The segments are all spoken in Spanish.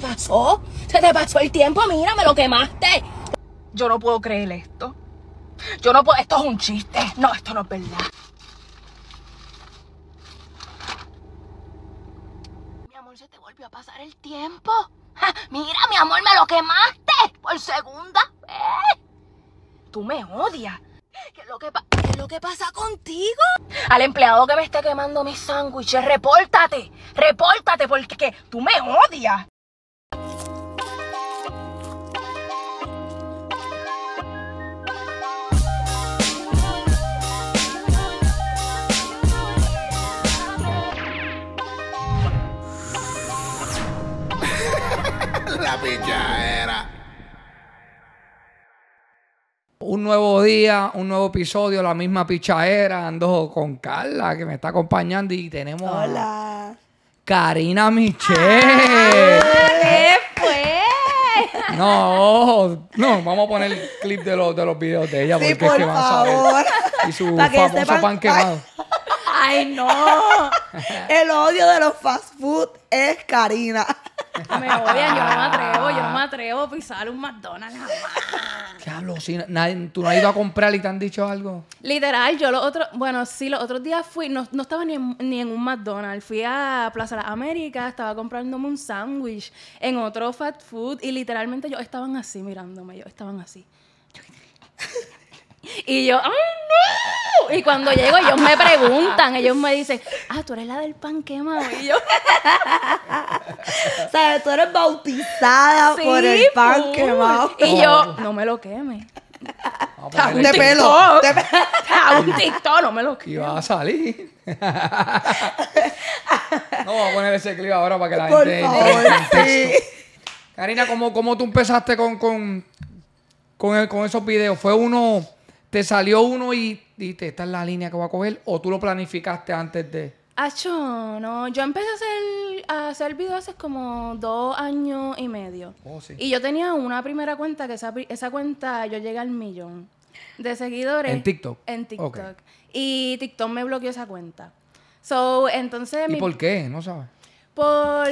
te pasó? Se te pasó el tiempo, mira, me lo quemaste. Yo no puedo creer esto. Yo no puedo, esto es un chiste. No, esto no es verdad. Mi amor, se te volvió a pasar el tiempo. mira, mi amor, me lo quemaste por segunda vez. Tú me odias. ¿Qué es, lo que ¿Qué lo que pasa contigo? Al empleado que me esté quemando mis sándwiches, repórtate, repórtate porque tú me odias. Un nuevo día, un nuevo episodio, la misma pichaera Ando con Carla, que me está acompañando, y tenemos Hola. Karina Michelle. Ah, no, no, vamos a poner el clip de los, de videos de ella, porque es que van a saber. Y su famoso pan quemado. Ay, no. el odio de los fast food es Karina. Me odian, yo no me atrevo, yo no me atrevo a pisar un McDonald's jamás. hablo nadie, tú no has ido a comprar y te han dicho algo. Literal, yo los otros, bueno, sí, los otros días fui, no, estaba ni en, un McDonald's, fui a Plaza la américa estaba comprándome un sándwich en otro fast food y literalmente yo estaban así mirándome, yo estaban así. Y yo, ¡ay, no! Y cuando llego, ellos me preguntan, ellos me dicen, ah, tú eres la del pan quemado. Y yo, ¿sabes? Tú eres bautizada por el pues. pan quemado. Y yo, oh. no me lo queme. Te un pelo. un TikTok, no me lo queme. Y va a salir. no, vamos a poner ese clip ahora para que la gente. Favor, Karina, ¿cómo, ¿cómo, tú empezaste con, con, con, el, con esos videos? ¿Fue uno te salió uno y, y esta es la línea que voy a coger o tú lo planificaste antes de... Acho, no, yo empecé a hacer, a videos hace como dos años y medio. Oh, y yo tenía una primera cuenta que esa, cuenta yo llegué al millón de seguidores. ¿En TikTok? En TikTok. Y TikTok me bloqueó esa cuenta. So, entonces... ¿Y por qué? No sabes. Por...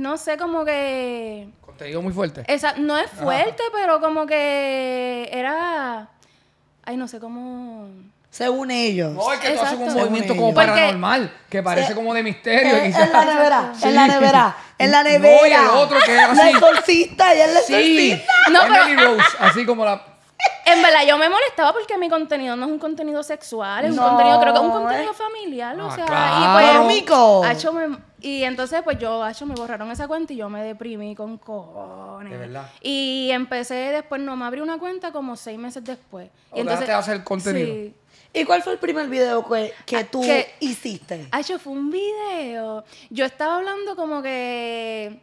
No sé, como que... Contenido muy fuerte. Esa, no es fuerte, pero como que era Ay, no sé cómo. Según ellos. No, es que Exacto. tú haces un movimiento como paranormal, que parece como de misterio. Eh, en, la nevera, en la nevera, en la nevera. No, el otro que es así. La exorcista, y el exorcista. Sí. No, como la... En verdad, yo me molestaba porque mi contenido no es un contenido sexual, es un contenido, creo que es un contenido eh. familiar, o ah, sea, y pues, cómico. Ha y entonces, pues yo, hecho, me borraron esa cuenta y yo me deprimí con cojones. De verdad. Y empecé después, no, me abrí una cuenta como seis meses después. y entonces, te hacer contenido. Sí. ¿Y cuál fue el primer video que, que ah, tú hiciste? Acho, fue un video. Yo estaba hablando como que.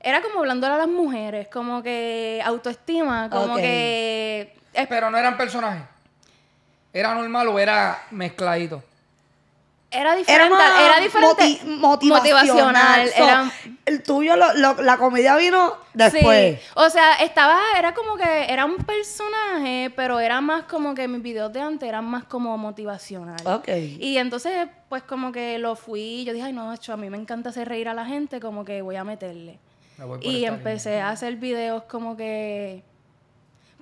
Era como hablando a las mujeres, como que autoestima, como que. Pero no eran personajes. ¿Era normal o era mezcladito? Era diferente, era, diferente motivacional. El tuyo, la comedia vino después. O sea, estaba, era como que era un personaje, pero era más como que mis videos de antes eran más como motivacional. Ok. Y entonces, pues como que lo fui, yo dije, ay no, hecho, a mí me encanta hacer reír a la gente, como que voy a meterle. Ah, y empecé a hacer videos como que...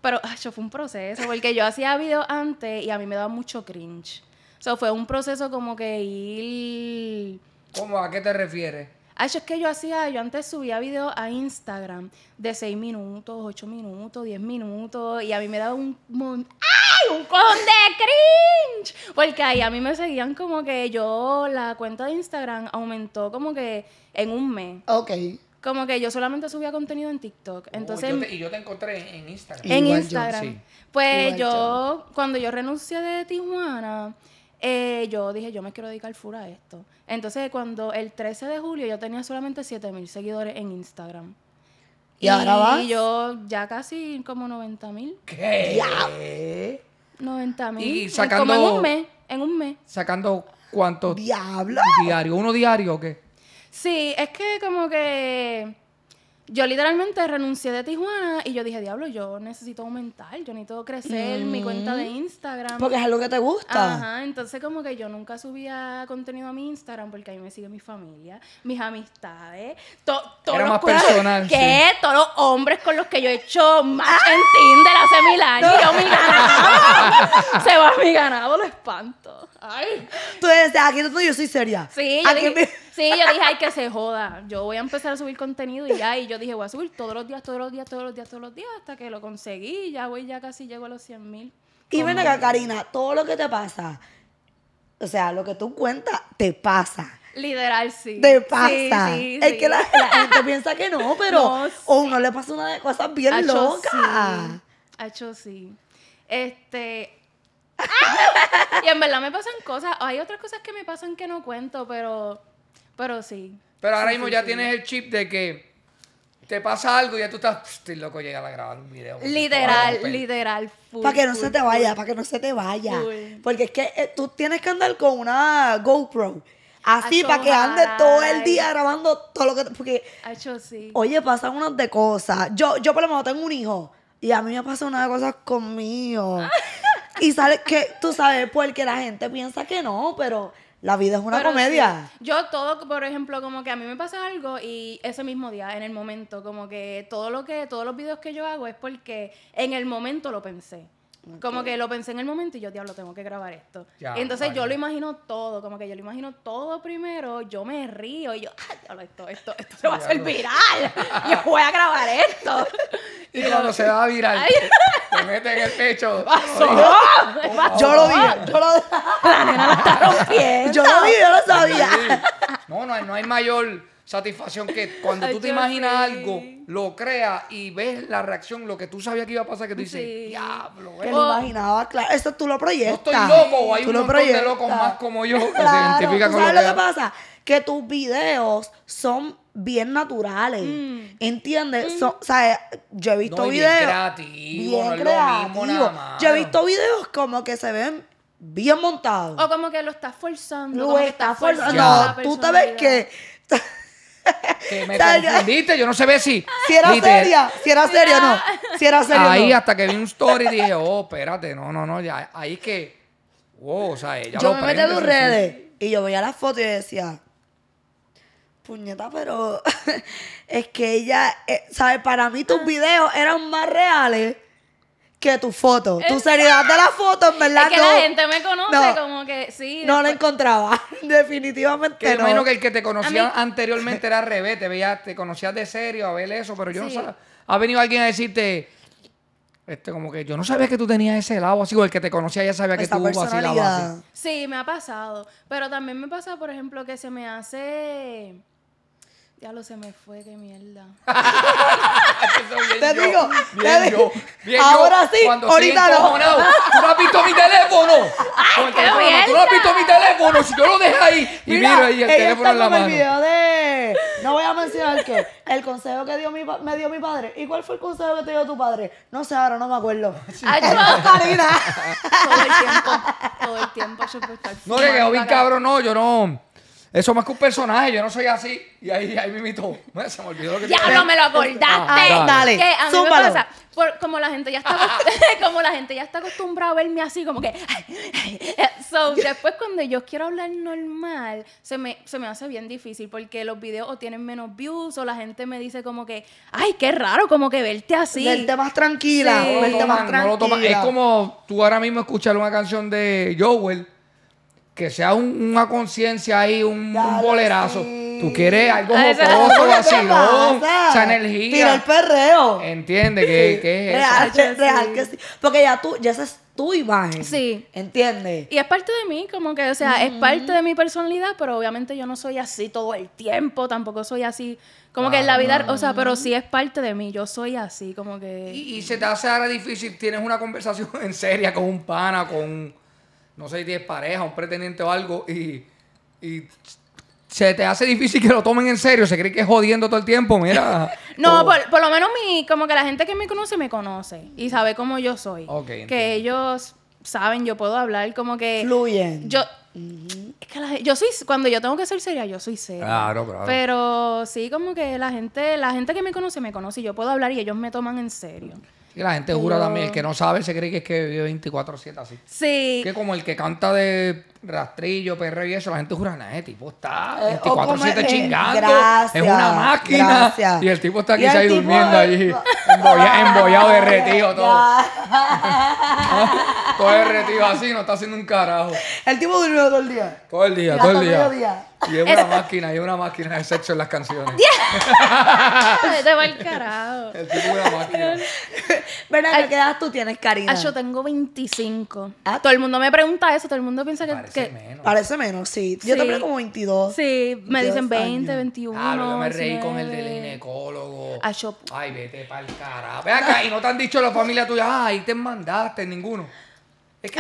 Pero, eso ah, fue un proceso, porque yo hacía videos antes y a mí me daba mucho cringe sea, fue un proceso como que ir... ¿Cómo? ¿A qué te refieres? Ah, es que yo hacía, yo antes subía videos a Instagram de 6 minutos, 8 minutos, 10 minutos, y a mí me daba un montón... ¡Ay! ¡Un cojón de cringe! Porque ahí a mí me seguían como que yo, la cuenta de Instagram aumentó como que en un mes. Ok. Como que yo solamente subía contenido en TikTok. Oh, Entonces, y yo te encontré en Instagram. En Instagram. Pues yo, cuando yo renuncié de Tijuana, eh, yo dije, yo me quiero dedicar full a esto. Entonces, cuando el 13 de julio yo tenía solamente mil seguidores en Instagram. ¿Y, ahora vas? Y yo ya casi como 90 mil. ¿Qué? 90.000. 90 mil. Y sacando. en un mes. En un mes. ¿Sacando cuántos? ¿Diablo? ¿Diario? ¿Uno diario o qué? Sí, es que como que yo literalmente renuncié de Tijuana y yo dije, diablo, yo necesito aumentar, yo necesito crecer mi cuenta de Instagram. Porque es algo que te gusta. Ajá, entonces como que yo nunca subía contenido a mi Instagram porque ahí me sigue mi familia, mis amistades, todos Era que todos los hombres con los que yo he hecho más en Tinder hace mil años. Yo mi ganado, se va mi ganado, lo espanto. Ay. Tú dices, aquí yo soy seria. Sí, aquí Sí, yo dije, ay, que se joda. Yo voy a empezar a subir contenido y ya. Y yo dije, voy a subir todos los días, todos los días, todos los días, todos los días, hasta que lo conseguí. Ya voy, ya casi llego a los 100 mil. Y ven acá, Karina, todo lo que te pasa, o sea, lo que tú cuentas, te pasa. Literal, sí. Te pasa. Sí, es que la, gente piensa que no, pero no, o uno le pasa una de cosas bien locas. hecho sí. Este. y en verdad me pasan cosas. Hay otras cosas que me pasan que no cuento, pero pero sí. Pero ahora mismo ya tienes el chip de que te pasa algo y ya tú estás, estoy loco, llegar a grabar un video. Literal, literal. Para que no se te vaya, para que no se te vaya. Porque es que eh, tú tienes que andar con una GoPro. Así, para que ande todo el día grabando todo lo que... Porque, Acho, sí. oye, pasan unas de cosas. Yo, yo por lo menos tengo un hijo y a mí me pasa una de cosas conmigo. y sale que, tú sabes, porque la gente piensa que no, pero la vida es una comedia. yo todo, por ejemplo, como que a mí me pasa algo y ese mismo día, en el momento, como que todo lo que, todos los videos que yo hago es porque en el momento lo pensé. Como que lo pensé en el momento y yo, diablo, tengo que grabar esto. Y Entonces yo lo imagino todo, como que yo lo imagino todo primero, yo me río y yo, ay, diablo, esto, esto, esto se va a hacer viral. yo voy a grabar esto. y, cuando se va a viral, te mete en el pecho. Pasó, Yo lo vi, yo lo La nena la está rompiendo. Yo lo vi, yo lo sabía. No, no, no hay mayor satisfacción que cuando tú te imaginas algo, lo creas y ves la reacción, lo que tú sabías que iba a pasar, que tú dices, diablo, Que lo imaginaba, claro. Esto tú lo no proyectas. estoy loco, hay un lo montón más como yo que se identifican con lo sabes lo que pasa? Que tus videos son bien naturales. Mm. ¿Entiendes? Mm. o sea, yo he visto videos bien creativos no Yo he visto videos como que se ven bien montados. O como que lo estás forzando. Lo estás forzando. No, tú te ves que. Que me confundiste, yo no sé si. Si era seria, si era seria, no. Si era seria. Ahí no. hasta que vi un story dije, oh, espérate, no, no, no, ya. Ahí que. Wow, o sea, ella Yo me metí tus redes y yo veía las fotos y decía, puñeta, pero es que ella, eh, ¿sabes? Para mí tus ah. videos eran más reales que tu foto. Tu seriedad de la foto, en verdad. Es que la gente me conoce como que sí. No la encontraba. Definitivamente. no. que el que te conocía anteriormente era al revés. Te, veía, te conocías de serio a ver eso, pero yo no sabía. Ha venido alguien a decirte. Este, como que yo no sabía que tú tenías ese lado así, o el que te conocía ya sabía que tú vacilabas así. Sí, me ha pasado. Pero también me pasa, por ejemplo, que se me hace ya lo se me fue, qué mierda. te digo, te digo. ahora sí, ahorita no. Tú no has visto mi teléfono. Ay, qué tú no has visto mi teléfono. Si yo lo dejé ahí y Mira, miro ahí el teléfono en la mano. El video de, no voy a mencionar que el consejo que dio mi, me dio mi padre. ¿Y cuál fue el consejo que te dio tu padre? No sé, ahora no me acuerdo. Ay, Karina. todo el tiempo, todo el tiempo yo puedo estar. No, que quedó bien cabrón, no, yo no eso más que un personaje, yo no soy así. Y ahí, ahí me imitó. me lo Ya no me lo acordaste. Ah, dale. Que a como la gente ya está como la gente ya está acostumbrada a verme así, como que. so, después cuando yo quiero hablar normal, se me, se me hace bien difícil porque los videos o tienen menos views o la gente me dice como que, ay, qué raro, como que verte así. Verte más tranquila. Es como tú ahora mismo escuchar una canción de Joel que sea una conciencia ahí, un, bolerazo. Tú quieres algo jocoso, vacilón, esa energía. Tira el perreo. Entiende que, es eso. real que sí. Porque ya tú, ya esa es tu imagen. Sí. Entiende. Y es parte de mí, como que, o sea, es parte de mi personalidad, pero obviamente yo no soy así todo el tiempo, tampoco soy así. Como que en la vida, o sea, pero sí es parte de mí, yo soy así, como que... Y, se te hace ahora difícil, tienes una conversación en seria con un pana, con no sé si tienes pareja, un pretendiente o algo, y, se te hace difícil que lo tomen en serio, se cree que es jodiendo todo el tiempo, mira. no, por, lo menos mi, como que la gente que me conoce me conoce y sabe cómo yo soy. que ellos saben, yo puedo hablar como que... Fluyen. Yo, es que yo soy, cuando yo tengo que ser seria, yo soy seria. Claro, claro. Pero sí, como que la gente, la gente que me conoce me conoce y yo puedo hablar y ellos me toman en serio. Y la gente jura también, el que no sabe se cree que es que vive 24-7 así. Sí. Que como el que canta de rastrillo, perreo y eso, la gente jura, nah, el tipo está 24-7 eh, eh, chingando. Gracias, es una máquina. Y el tipo está aquí ahí durmiendo allí, embollado, embollado derretido todo. todo derretido así, no está haciendo un carajo. El tipo durmió todo el día. Todo el día, todo el día. Y es una máquina, y es una máquina de sexo en las canciones. Te va el carajo. El tipo es una máquina. ¿Verdad? ¿Qué edad tú tienes, Karina? yo tengo 25. Ah. Todo el mundo me pregunta eso, todo el mundo piensa que Parece menos. Parece menos, sí. Yo te también como 22. Sí, me dicen 20, 21. Ah, yo me reí con el del ginecólogo. A ah, shop. Ay, vete pa'l carajo. Ve acá, y no te han dicho la familia tuya, ay, te mandaste ninguno. Es que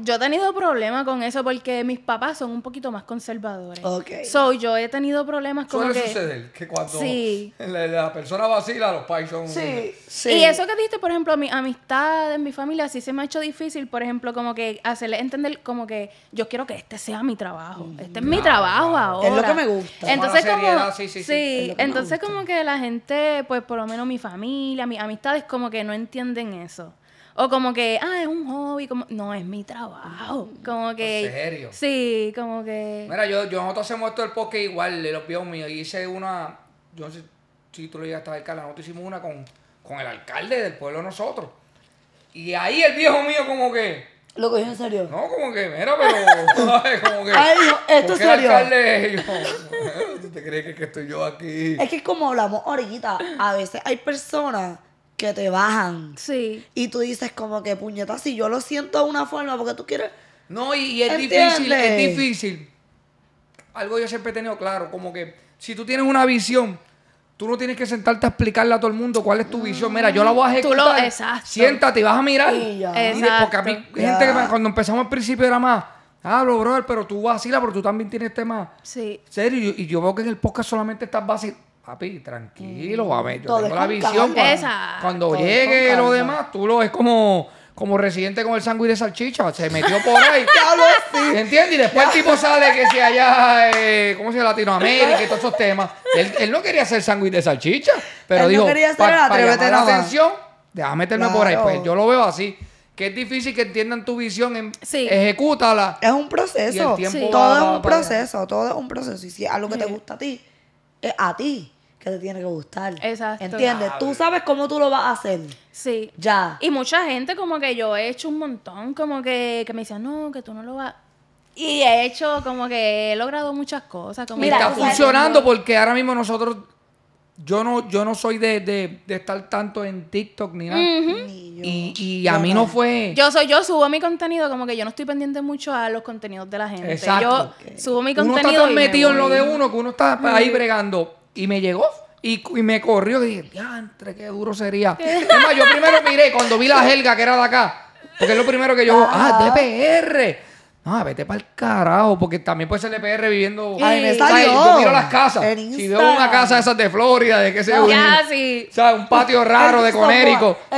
yo, he tenido problemas con eso porque mis papás son un poquito más conservadores. Okay. So, yo he tenido problemas con Suele que... suceder que cuando sí. la, persona vacila, los pais son... Sí, sí. Y eso que diste por ejemplo, a mi amistad, en mi familia, sí se me ha hecho difícil, por ejemplo, como que hacerle entender como que yo quiero que este sea mi trabajo. Mm, este es mi trabajo ahora. Es lo que me gusta. Entonces, como... sí entonces como que la gente, pues por lo menos mi familia, mis amistades, como que no entienden eso. O como que, ah, es un hobby, como, no, es mi trabajo. Mm. Como pues que. ¿En serio? Sí, como que. Mira, yo, yo nosotros hacemos esto el podcast igual, de los viejos míos. Y hice una, yo no sé si tú lo llegaste a ver, nosotros hicimos una con, con el alcalde del pueblo nosotros. Y ahí el viejo mío como que... ¿Lo cogió en serio? No, como que, mira, pero... Como que... Ay, esto es serio. ¿Tú te crees que, estoy yo aquí? Es que como hablamos ahorita, a veces hay personas que te bajan. Sí. Y tú dices como que puñetas si yo lo siento de una forma porque tú quieres... No, y, es difícil, es difícil. Algo yo siempre he tenido claro, como que si tú tienes una visión, tú no tienes que sentarte a explicarle a todo el mundo cuál es tu visión. Mira, yo la voy a ejecutar. Mm, tú lo, Siéntate y vas a mirar. Y Porque a mí, gente que cuando empezamos al principio era más... Hablo, ah, brother, pero tú vas la, pero tú también tienes temas. Sí. Serio, y yo, veo que en el podcast solamente estás básico. Papi, tranquilo, mm, yo tengo la visión. cuando llegue lo demás, tú lo ves como como residente con el sándwich de salchicha, se metió por ahí. ¿Entiendes? Y después el tipo sale que si allá, eh, ¿cómo se llama? Latinoamérica y todos esos temas. Él, no quería hacer sándwich de salchicha, pero dijo, no para la atención, déjame meterme por ahí. Pues yo lo veo así que es difícil que entiendan tu visión, en, sí. ejecútala. Es un proceso. todo es un proceso, todo es un proceso. Y si algo que te gusta a ti, a ti que te tiene que gustar. Exacto. ¿Entiendes? Tú sabes cómo tú lo vas a hacer. Sí. Ya. Y mucha gente como que yo he hecho un montón, como que, que me dicen, no, que tú no lo vas... Y he hecho como que he logrado muchas cosas. Como está funcionando porque ahora mismo nosotros... Yo no, yo no soy de, de, estar tanto en TikTok ni nada. Y, y, a mí no fue... Yo soy yo subo mi contenido como que yo no estoy pendiente mucho a los contenidos de la gente. Yo subo mi contenido... Uno está metido en lo de uno que uno está ahí bregando y me llegó. Y, me corrió y dije, diantre, qué duro sería. yo primero miré cuando vi la jerga que era de acá. Porque es lo primero que yo, ah, DPR. No, vete para el carajo, porque también puede ser el e PR viviendo. Ay, me salió. Yo miro las casas. Si veo una casa esas de Florida, de qué sé yo. Ya, sí. O sea, un patio raro de Conérico.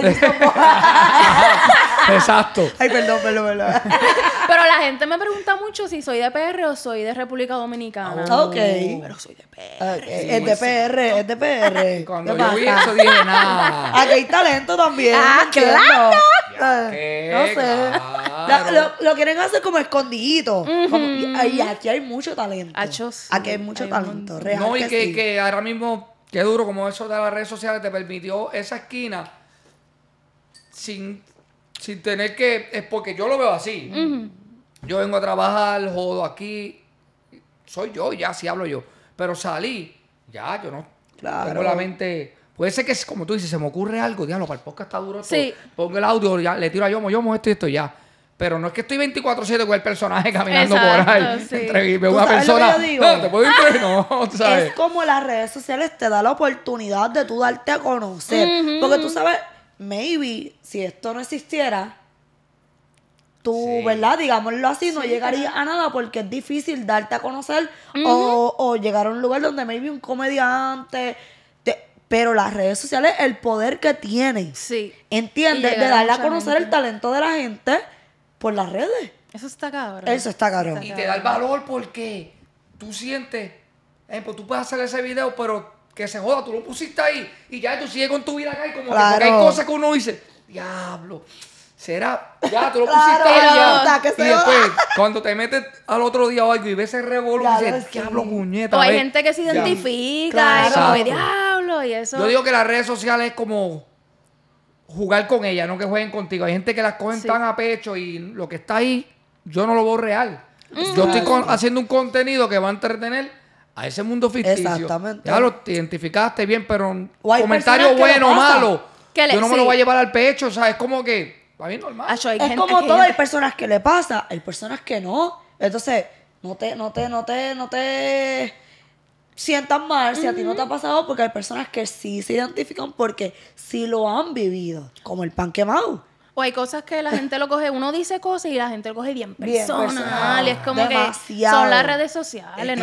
Exacto. Ay, perdón, perdón, perdón. Pero la gente me pregunta mucho si soy de e PR o soy de República Dominicana. Ah, ok. Pero soy de e PR. es de PR, pues es de PR. Cuando yo vi eso dije nada. Aquí hay talento también. Ah, claro. Ah, no sé. Lo, quieren hacer como es escondidito. y, aquí hay mucho talento. aquí hay mucho talento, real. No, y que, que, ahora mismo, qué duro, como eso de las redes sociales te permitió esa esquina sin, sin tener que. Es porque yo lo veo así. Yo vengo a trabajar, jodo aquí. Soy yo, ya si hablo yo. Pero salí, ya, yo no. Claro. Tengo la mente. Puede ser que, como tú dices, se me ocurre algo, diablo, para el podcast está duro. Sí. Pongo el audio, ya, le tiro a Yomo, Yomo, esto y esto, ya. Pero no es que estoy 24-7 con el personaje caminando por ahí. Sí. a una persona. No, te puedo no, ah, sabes? Es como las redes sociales te da la oportunidad de tú darte a conocer. Porque tú sabes, maybe si esto no existiera, tú, ¿verdad? Digámoslo así, no llegaría a nada porque es difícil darte a conocer o, llegar a un lugar donde maybe un comediante. pero las redes sociales, el poder que tienen. Sí. ¿Entiendes? De darle a, conocer el talento de la gente por las redes. Eso está cabrón. Eso está cabrón. y te da el valor porque tú sientes, pues tú puedes hacer ese video, pero que se joda, tú lo pusiste ahí y ya tú sigues con tu vida acá y como claro. hay cosas que uno dice, diablo, será, ya tú lo pusiste ahí ya. y después, cuando te metes al otro día o algo y ves ese revólver, dices, diablo, cuñeta O hay gente que se identifica, y como, diablo, y eso. Yo digo que las redes sociales es como jugar con ella, no que jueguen contigo. Hay gente que las cogen tan a pecho y lo que está ahí, yo no lo veo real. Yo estoy haciendo un contenido que va a entretener a ese mundo ficticio. Exactamente. Ya lo identificaste bien, pero comentario bueno o malo. yo no me lo voy a llevar al pecho, o sea, es como que. Para mí normal. es como todo, hay personas que le pasa, hay personas que no. Entonces, no te, no te, no te, no te sientan mal si a ti no te ha pasado, porque hay personas que sí se identifican porque sí lo han vivido, como el pan quemado. O hay cosas que la gente lo coge, uno dice cosas y la gente lo coge bien personal. es como que son las redes sociales.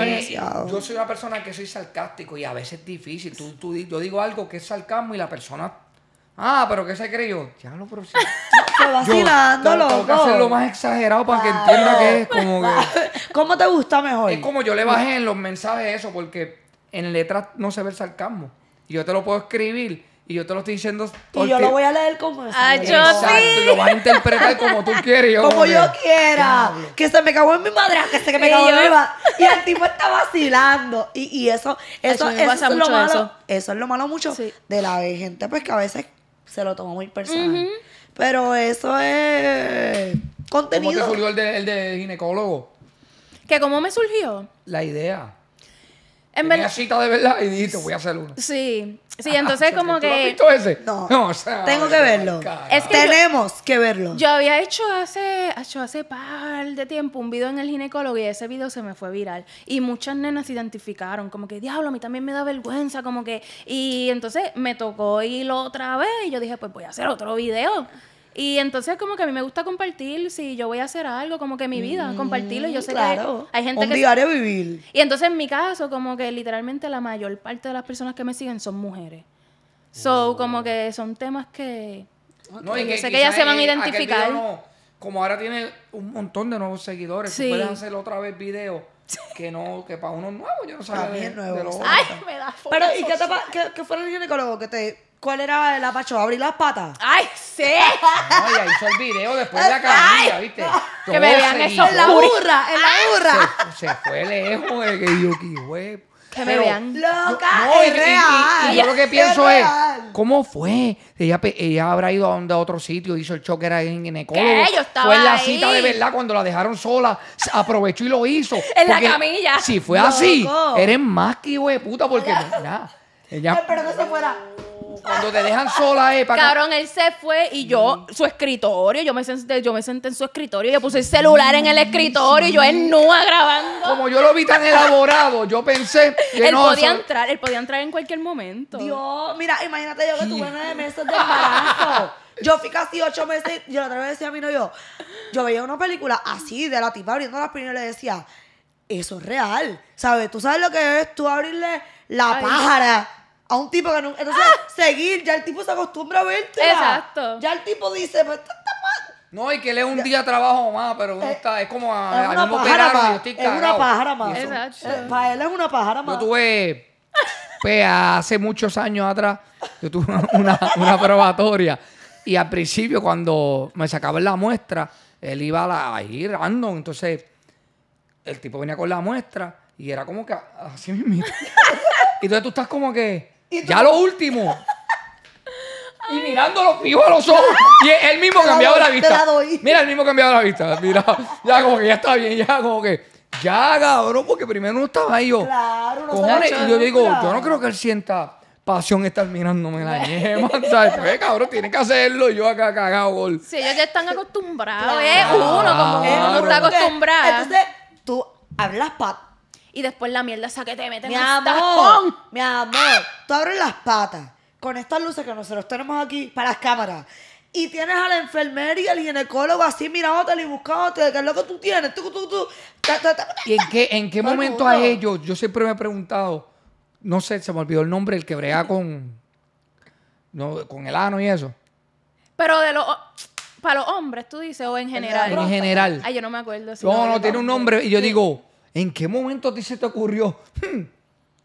Yo soy una persona que soy sarcástico y a veces es difícil. Tú, tú, yo digo algo que es sarcasmo y la persona Ah, pero ¿qué se creyó? Ya lo pero sí. vacilando, loco. Tengo que hacerlo más exagerado para que entienda que es como que. ¿Cómo te gusta mejor? Es como yo le bajé en los mensajes eso, porque en letras no se ve el sarcasmo. Y yo te lo puedo escribir y yo te lo estoy diciendo. Y yo lo voy a leer como eso. Ay, yo sí. lo vas a interpretar como tú quieres. como, yo quiera. Que se me cagó en mi madre, que se me cagó en mi madre. Y el tipo está vacilando. Y, y eso, eso, es lo malo. Eso. es lo malo mucho de la gente, pues que a veces se lo tomó muy personal. Pero eso es contenido. ¿Cómo te surgió el de, el de ginecólogo? ¿Que cómo me surgió? La idea. En cita de verdad y voy a hacer uno. Sí, sí, ah, entonces como que... Has visto ese? No, tengo que oh verlo. Tenemos que verlo. Yo había hecho hace, hace par de tiempo un video en el ginecólogo y ese video se me fue viral. Y muchas nenas se identificaron, como que, diablo, a mí también me da vergüenza, como que... Y entonces me tocó ir otra vez y yo dije, pues voy a hacer otro video. Y entonces como que a mí me gusta compartir, si yo voy a hacer algo, como que mi vida, compartirlo. Mm, compartirlo. Yo sé que hay, gente que... Un diario vivir. Y entonces en mi caso, como que literalmente la mayor parte de las personas que me siguen son mujeres. So, oh. como que son temas que... No, sé que ellas se van a eh, identificar. No, como ahora tiene un montón de nuevos seguidores, sí. puedes hacer otra vez videos que no, que para uno nuevo, yo no sabía. Ay, me da Pero, ¿y qué, te, pasa qué fue el ginecólogo que te ¿Cuál era el apacho? ¿Abrir las patas? ¡Ay, sí! No, ya hizo el video después de la camilla, ¿viste? que me vean eso. En la burra, en la burra. Se, fue lejos, el que yo que Que me vean. ¡Loca! No, y, Y, yo lo que pienso es, ¿cómo fue? Ella, habrá ido a, otro sitio, hizo el choque, era en ginecólogo. Yo estaba fue en la cita de verdad cuando la dejaron sola, aprovechó y lo hizo. en la camilla. Si fue así, eres más que hijo puta, porque. Nada. Ella. Pero se fuera cuando te dejan sola, eh, para Cabrón, él se fue y yo, mm. su escritorio, yo me, senté, yo me senté en su escritorio, yo puse el celular en el mm. escritorio y yo en no grabando. Como yo lo vi tan elaborado, yo pensé él no, podía entrar, él podía entrar en cualquier momento. Dios, mira, imagínate yo que tuve nueve meses de embarazo. Yo fui casi ocho meses, yo la otra vez decía a mi novio, yo veía una película así, de la tipa abriendo las piernas y le decía, eso es real, ¿sabes? Tú sabes lo que es tú abrirle la pájara a un tipo que no... Entonces, ah. seguir, ya el tipo se acostumbra a verte. Exacto. Ya el tipo dice, pues, esto está mal. No, y que es un día trabajo más, pero eh, está, es como a, es una pájara más. Es una pájara más. Exacto. Eh, para él es una pájara más. Yo tuve, pues hace muchos años atrás, yo tuve una, una probatoria. Y al principio, cuando me sacaba la muestra, él iba a ir ahí random. Entonces, el tipo venía con la muestra y era como que así mismo. y entonces tú estás como que ya lo último. y mirándolo fijo a los ojos. Y él mismo cambiaba la, vista. Mira, él mismo cambiaba la vista. Mira, ya como que ya está bien, ya como que. Ya, cabrón, porque primero no estaba ahí yo. Claro, no Y yo digo, yo no creo que él sienta pasión estar mirándome la yema, ¿sabes? Pues, cabrón, tiene que hacerlo. Y yo acá cagado gol. Sí, ellos ya están acostumbrados. Es uno, como uno está acostumbrado. Entonces, tú hablas para y después la mierda esa que te meten mi amor, Mi amor, tú abres las patas con estas luces que nosotros tenemos aquí para las cámaras. Y tienes a la enfermera y al ginecólogo así mirándote y buscándote, ¿qué es lo que tú tienes? Tú, ¿Y en qué, momento a ellos? Yo siempre me he preguntado, no sé, se me olvidó el nombre, el que brega con, con el ano y eso. Pero de los para los hombres, tú dices, o en general. En general. Ay, yo no me acuerdo. no, no tiene un nombre. Y yo digo, ¿En qué momento a ti se te ocurrió? Hmm,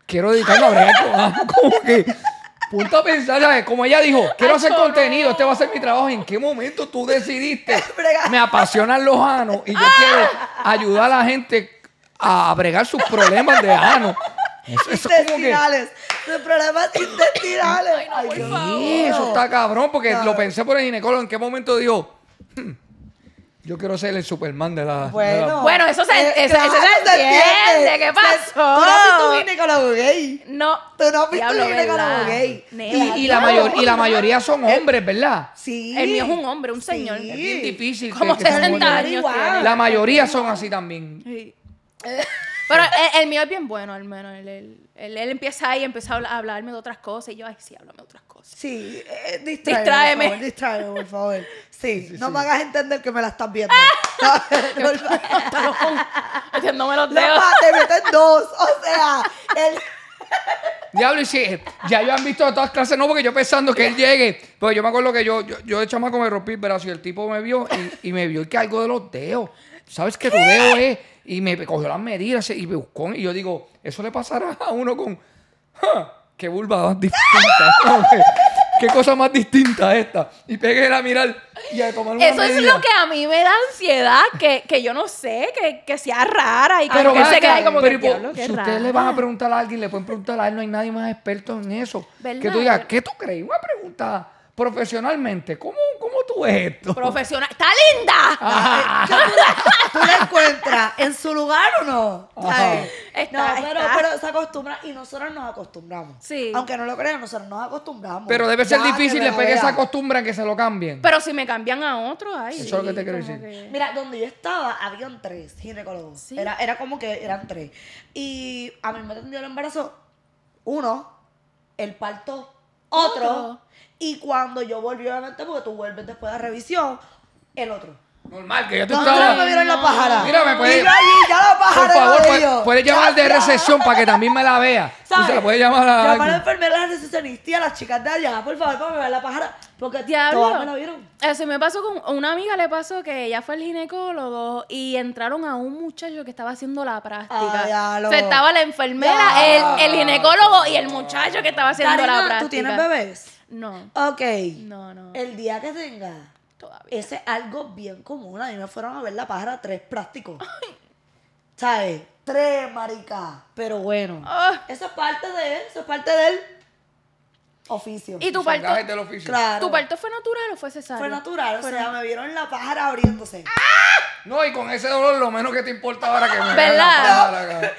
quiero dedicarme a bregar ah, Como que. Punto a pensar, ¿sabes? Como ella dijo, quiero hacer contenido, este va a ser mi trabajo. ¿En qué momento tú decidiste? Me apasionan los anos y yo quiero ayudar a la gente a bregar sus problemas de ano. Eso, intestinales. Sus problemas intestinales. Ay, eso está cabrón, porque lo pensé por el ginecólogo. ¿En qué momento dijo? Hmm, yo quiero ser el Superman de la. Bueno, bueno eso se, eh, entiende. ¿Qué pasó? Tú no has visto un ginecólogo gay. No. Tú no has visto un ginecólogo gay. y, la y, la mayoría son eh, hombres, ¿verdad? Sí. El mío es un hombre, un señor. Es bien difícil. Como 60 años. La mayoría son así también. Sí. Pero el, mío es bien bueno, al menos. Él, él, empieza ahí, empieza a hablarme de otras cosas. Y yo, ay, sí, háblame de otras cosas. Sí, distraeme. Eh, distráeme. por favor. Distráeme, por favor. no me hagas entender que me la estás viendo. no, me los dedos. Ah, te meten dos. O sea, el... Diablo, y si eh, ya yo han visto todas clases, no, porque yo pensando que él llegue. Pues yo me acuerdo que yo, yo, de chamaco me rompí el brazo y el tipo me vio y, me vio y que algo de los dedos. ¿Sabes qué? tu dedo es? Y me cogió las medidas y me buscó. Y yo digo, eso le pasará a uno con. ¡Qué vulva distinta! ¿Qué cosa más distinta esta? Y pegué a mirar y a tomar una Eso es lo que a mí me da ansiedad, que, que yo no sé, que, sea rara y que se quede como pero que, Si ustedes le van a preguntar a alguien, le pueden preguntar a él, no hay nadie más experto en eso. Que tú digas, ¿qué tú crees? Una pregunta profesionalmente, ¿cómo, cómo tú esto? Profesional. ¡Está linda! Ah. Tú, la, encuentras en su lugar o no. no pero, se acostumbra y nosotros nos acostumbramos. Sí. Aunque no lo crean, nosotros nos acostumbramos. Pero debe ser difícil después que se acostumbran que se lo cambien. Pero si me cambian a otro, ahí. Eso es lo que te quiero decir. Mira, donde yo estaba, habían tres ginecólogos. Era, era como que eran tres. Y a mí me atendió el embarazo uno, el parto ¿Otro? Y cuando yo volví a obviamente, porque tú vuelves después de la revisión, el otro. Normal, que yo te estaba. me vieron la pájara. Mira, me puedes. Mira allí, ya la pájara. Por favor, puedes, llamar de recepción para que también me la vea. ¿Sabes? se la puedes llamar a. Llamar a la enfermera, de la recepcionista y a las chicas de allá, por favor, para la pájara. Porque te todas me la vieron. Eso me pasó con una amiga, le pasó que ella fue al ginecólogo y entraron a un muchacho que estaba haciendo la práctica. Ah, se o sea, estaba la enfermera, el, ginecólogo y el muchacho que estaba haciendo la práctica. ¿Tú tienes bebés? No. Ok. No, no. El día que tenga. Ese es algo bien común. A mí me fueron a ver la pájara tres prácticos. ¿Sabes? Tres, marica. Pero bueno. Ah. Eso es parte de él. Eso es parte del oficio. ¿Y tu parto? ¿Tu parto fue natural o fue cesárea? Fue natural, o sea, me vieron la pájara abriéndose. ¡Ah! No, y con ese dolor lo menos que te importa ahora que me ¿Verdad? la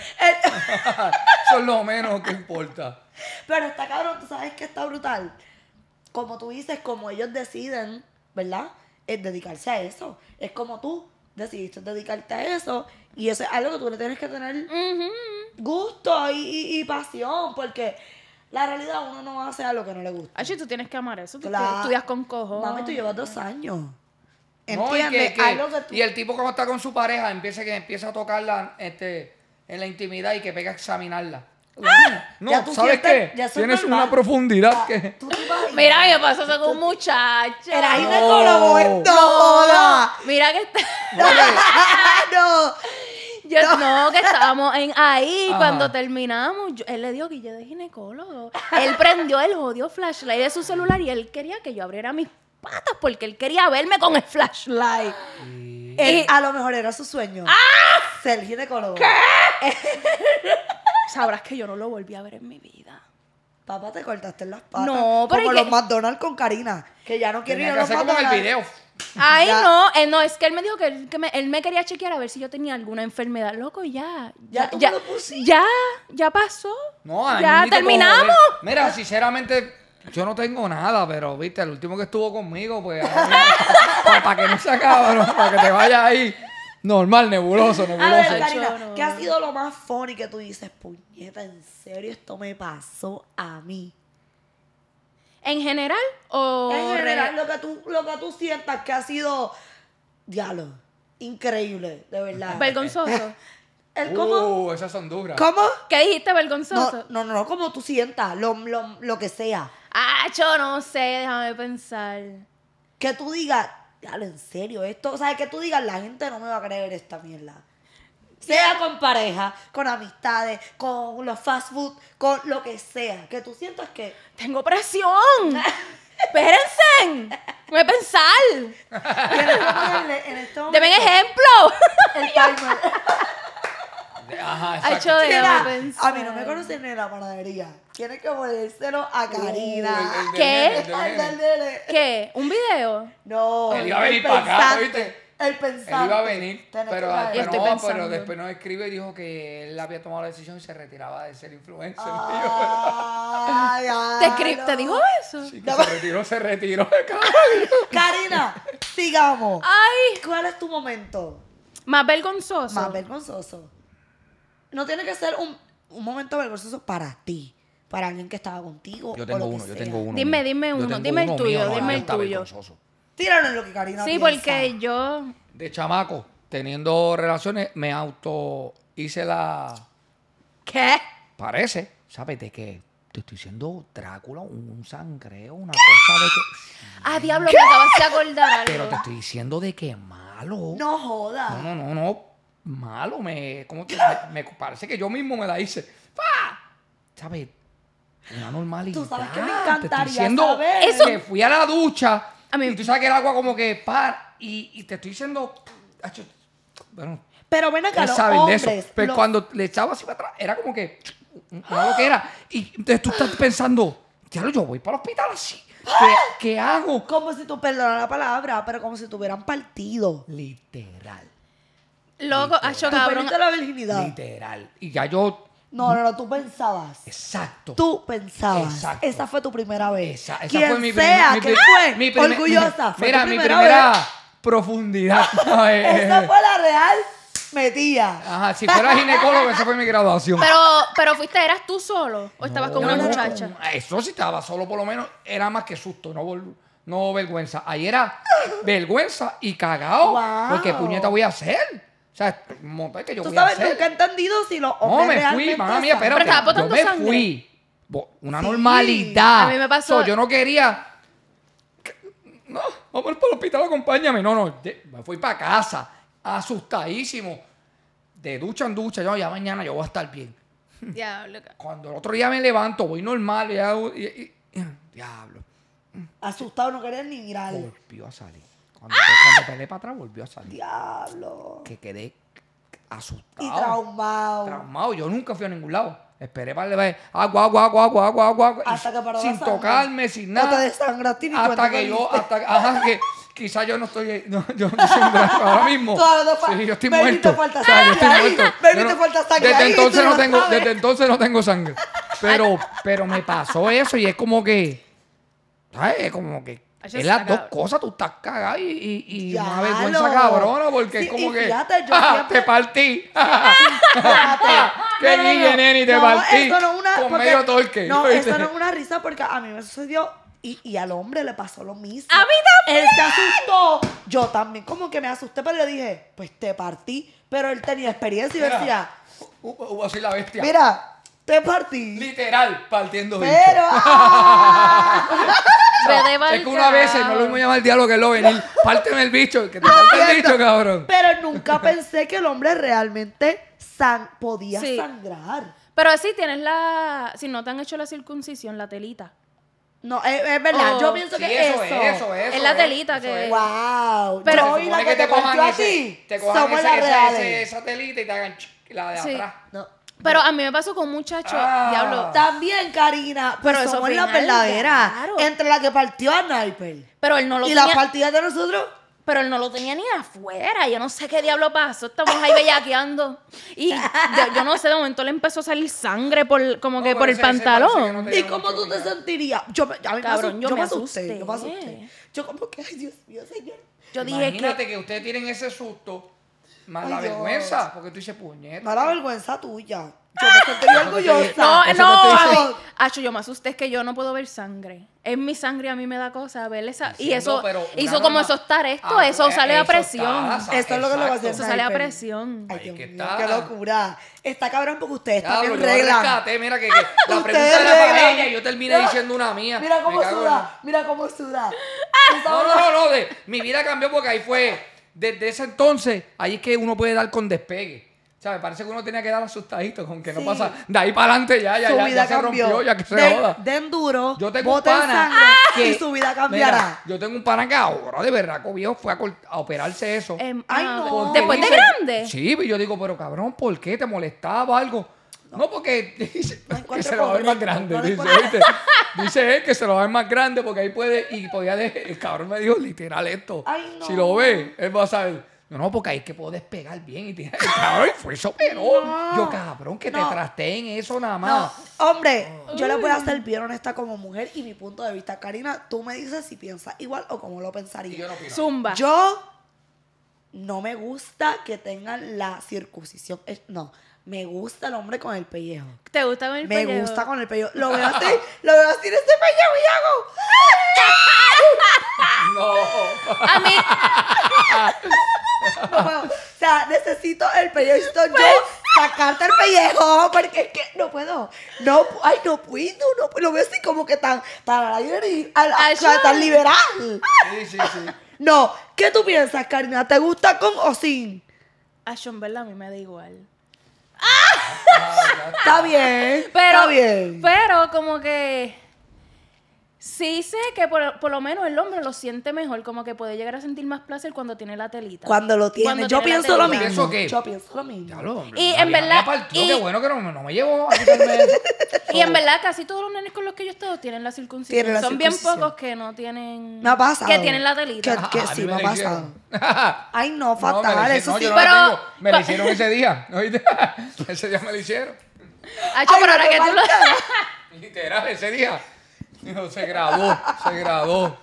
Eso lo menos que importa. Pero está cabrón, tú sabes que está brutal como tú dices, como ellos deciden, ¿verdad? Es dedicarse a eso. Es como tú decidiste dedicarte a eso y eso es algo que tú le tienes que tener gusto y, pasión porque la realidad uno no hace lo que no le gusta. Ay, tú tienes que amar eso. Tú estudias con cojo. Mami, tú llevas dos años. No, y, el tipo como está con su pareja empieza que empieza a tocarla este, en la intimidad y que pega a examinarla. ¡Ah! No, tú ¿sabes qué? Tienes una profundidad ah, que. Mira, me pasó eso con un muchacho. Era ginecólogo en todo Mira que está. no. Yo, no. que estábamos en ahí. Cuando terminamos, él le dio que de ginecólogo. él prendió el odio flashlight de su celular y él quería que yo abriera mis patas porque él quería verme con el flashlight. a lo mejor era su sueño. ¡Ah! Ser ginecólogo. ¿Qué? sabrás que yo no lo volví a ver en mi vida. Papá, te cortaste las patas. No, pero. Como los McDonald's con Karina. Que ya no quiero ir a los McDonald's. Como el video. Ay, no, eh, no, es que él me dijo que, él, me, quería chequear a ver si yo tenía alguna enfermedad. Loco, ya. Ya, ya, ya, ya, pasó. No, ya terminamos. mira, sinceramente, yo no tengo nada, pero viste, el último que estuvo conmigo, pues. para, que no se acabe, para que te vaya ahí. Normal, nebuloso, nebuloso. A ¿qué ha sido lo más funny que tú dices, puñeta, en serio esto me pasó a mí? ¿En general o...? En general, lo que tú, lo que tú sientas que ha sido, diálogo, increíble, de verdad. Vergonzoso. cómo, uh, esas son duras. ¿Cómo? ¿Qué dijiste vergonzoso? No, no, no, como tú sientas, lo, lo que sea. Ah, yo no sé, déjame pensar. Que tú digas, en serio, esto, o sea, que tú digas, la gente no me va a creer esta mierda. Sea con pareja, con amistades, con los fast food, con lo que sea, que tú sientas que... Tengo presión. Espérense. Voy a pensar. Deben este ejemplo. Ajá, a mí no me conocen en la panadería. tiene que ponérselo a Karina. ¿Qué? ¿Qué? ¿Un video? No. Él iba a venir para acá, viste, El pensante. Él iba a venir, pero, ah, no, después nos escribe y dijo que él había tomado la decisión y se retiraba de ser influencer. ¿Te, dijo eso? Sí, que se retiró, se retiró. Karina, sigamos. Ay. ¿Cuál es tu momento? Más vergonzoso. Más vergonzoso no tiene que ser un, un momento vergonzoso para ti para alguien que estaba contigo. Yo tengo uno, yo tengo uno. Dime, dime uno, dime el tuyo, dime el tuyo. Tíralo en lo que Karina Sí, porque yo. De chamaco, teniendo relaciones, me auto hice la. ¿Qué? Parece, ¿sabes de qué? te estoy diciendo Drácula, un, sangreo, una cosa de que. Ah, diablo, me acabas de acordar Pero te estoy diciendo de qué malo. No jodas. No, no, no, no malo, me, como me, parece que yo mismo me la hice. ¿Sabes? Una normalidad. Tú sabes que me encantaría diciendo Que fui a la ducha y tú sabes que el agua como que par y, y te estoy diciendo... pero ven acá, de eso. Pero cuando le echaba así para atrás, era como que... No lo que era. Y tú estás pensando, claro yo voy para el hospital así. ¿Qué, ¡Ah! ¿Qué, hago? Como si tú, perdona la palabra, pero como si tuvieran partido. Literal. Loco, ha chocado. la virginidad. Literal. Y ya yo. No, no, no, tú pensabas. Exacto. Tú pensabas. Exacto. Esa fue tu primera vez. Esa, fue mi primera mi, que fue mi orgullosa. Mira, mi primera, profundidad. Eh, esa eh. fue la real metía. Ajá, si fuera ginecólogo, esa fue mi graduación. Pero, pero fuiste, ¿eras tú solo? ¿O estabas con una muchacha? Eso sí estaba solo, por lo menos era más que susto, no, no vergüenza. Ahí era vergüenza y cagao. Wow. Porque puñeta voy a hacer. O sea, monta que yo ¿Tú voy sabes, a hacer. nunca he entendido si los No, me fui, mamá mía, espérate. Pero Yo me fui. Una normalidad. a mí me pasó- yo no quería. No, vamos para el hospital, acompáñame. No, no, me fui para casa, asustadísimo. De ducha en ducha, yo ya mañana yo voy a estar bien. Diablo, Cuando el otro día me levanto, voy normal, ya- diablo, Asustado, no quería ni mirar. volvió a salir. Cuando, me peleé para atrás volvió a salir. Diablo. Que quedé asustado. Y traumado. Traumado. Yo nunca fui a ningún lado. Esperé para le agua, agua, agua, agua, agua, agua. Hasta que paró Sin tocarme, sin nada. Hasta Hasta que yo, hasta que quizás yo no estoy, yo no soy un ahora mismo. sí, yo estoy muerto. Falta o sea, yo estoy muerto. Yo falta sangre. Desde entonces, no tengo, desde entonces no tengo sangre. Pero, pero me pasó eso y es como que, ¿sabes? Como que es las dos cosas tú estás cagado y, y, una vergüenza cabrona porque es como que. Yo ah, te partí. ¡Qué niña, nene, te partí! Eso no es una, con medio No, eso no es una risa porque a mí me sucedió y, y, al hombre le pasó lo mismo. ¡A mí también! Él se asustó. Yo también como que me asusté, pero le dije, pues te partí. Pero él tenía experiencia y decía... hubo así la bestia. Mira, te partí. Literal, partiendo Pero. Ah. es que una vez no lo voy a llamar diablo que lo venir. Párteme el bicho, que te parte el bicho, cabrón. Pero nunca pensé que el hombre realmente podía sangrar. Pero si tienes la. Si no te han hecho la circuncisión, la telita. No, es, verdad. yo oh. pienso que eso, eso, es, eso, es la telita que. ¡Wow! Pero hoy la que, te, cojan Te cojan esa, telita y te hagan la de atrás. No. Pero a mí me pasó con muchachos, ah. diablo. También, Karina. Pero eso eso fue la verdadera. Entre la que partió a Pero él no lo ¿Y tenía. ¿Y la partida de nosotros? Pero él no lo tenía ni afuera. Yo no sé qué diablo pasó. Estamos ahí bellaqueando. Y yo, no sé, de momento le empezó a salir sangre por, como que por el pantalón. ¿Y cómo tú te sentirías? Yo, me, Cabrón, yo, me asusté. Yo me Yo como que, Dios señor. Yo dije Imagínate Fíjate que ustedes tienen ese susto Mala vergüenza, porque tú dices puñeta. Mala vergüenza tuya. Yo me sentí orgullosa. No, no, Acho, yo me asusté, es que yo no puedo ver sangre. Es mi sangre, a mí me da cosa ver esa. Y eso hizo como eso estar esto, ah, eso sale a presión. Esto Eso es lo que le va a hacer. Eso sale a presión. Ay, qué locura. Está cabrón porque usted está en regla mira que, la pregunta es era para y yo terminé diciendo una mía. Mira cómo suda, mira cómo suda. No, no, no, no, mi vida cambió porque ahí fue desde ese entonces, ahí es que uno puede dar con despegue. O sea, me parece que uno tenía que dar asustadito con que no pasa. De ahí para adelante ya, ya, ya, vida se rompió, ya que se joda. Den duro, yo tengo un y su vida cambiará. yo tengo un pana que ahora de verdad viejo fue a, operarse eso. Em, ah, ay, no. Después de grande. Sí, pero pues yo digo, pero cabrón, ¿por qué? ¿Te molestaba algo? No, porque dice que se lo va a ver más grande. Dice, él que se lo va a ver más grande porque ahí puede. Y podía El cabrón me dijo literal esto. Si lo ve, él va a saber. No, no, porque ahí es que puedo despegar bien. Y cabrón, fue eso, pero. Yo, cabrón, que te te en eso nada más. Hombre, yo le voy a ser bien honesta como mujer y mi punto de vista. Karina, tú me dices si piensas igual o cómo lo pensaría. Yo Zumba. Yo no me gusta que tengan la circuncisión. No, me gusta el hombre con el pellejo. ¿Te gusta con el pellejo? Me gusta con el pellejo. Lo veo así, lo veo así en este pellejo y hago. No. A mí. o sea, necesito el pellejo. Necesito yo pues- sacarte el pellejo porque es que no puedo. No, ay, no puedo. No, lo veo así como que tan, tan, tan liberal. Sí, sí, sí. No, ¿qué tú piensas, Karina? ¿Te gusta con o sin? A Sean, ¿verdad? A mí me da igual. Ah. Está bien. Pero, está bien. Pero como que Sí sé que por, lo menos el hombre lo siente mejor, como que puede llegar a sentir más placer cuando tiene la telita. Cuando lo tiene. yo, pienso lo mismo. yo pienso lo mismo. y en verdad... y, qué bueno que no, me llevó. y en verdad casi todos los nenes con los que yo he estado tienen la circuncisión. Son bien pocos que no tienen... Me ha pasado. Que tienen la telita. Que, ah, sí, me, ha pasado. Ay, no, fatal. eso sí. Pero... Me lo hicieron ese día. ¿Oíste? ese día me lo hicieron. Ay, que Literal, ese día se grabó, se grabó.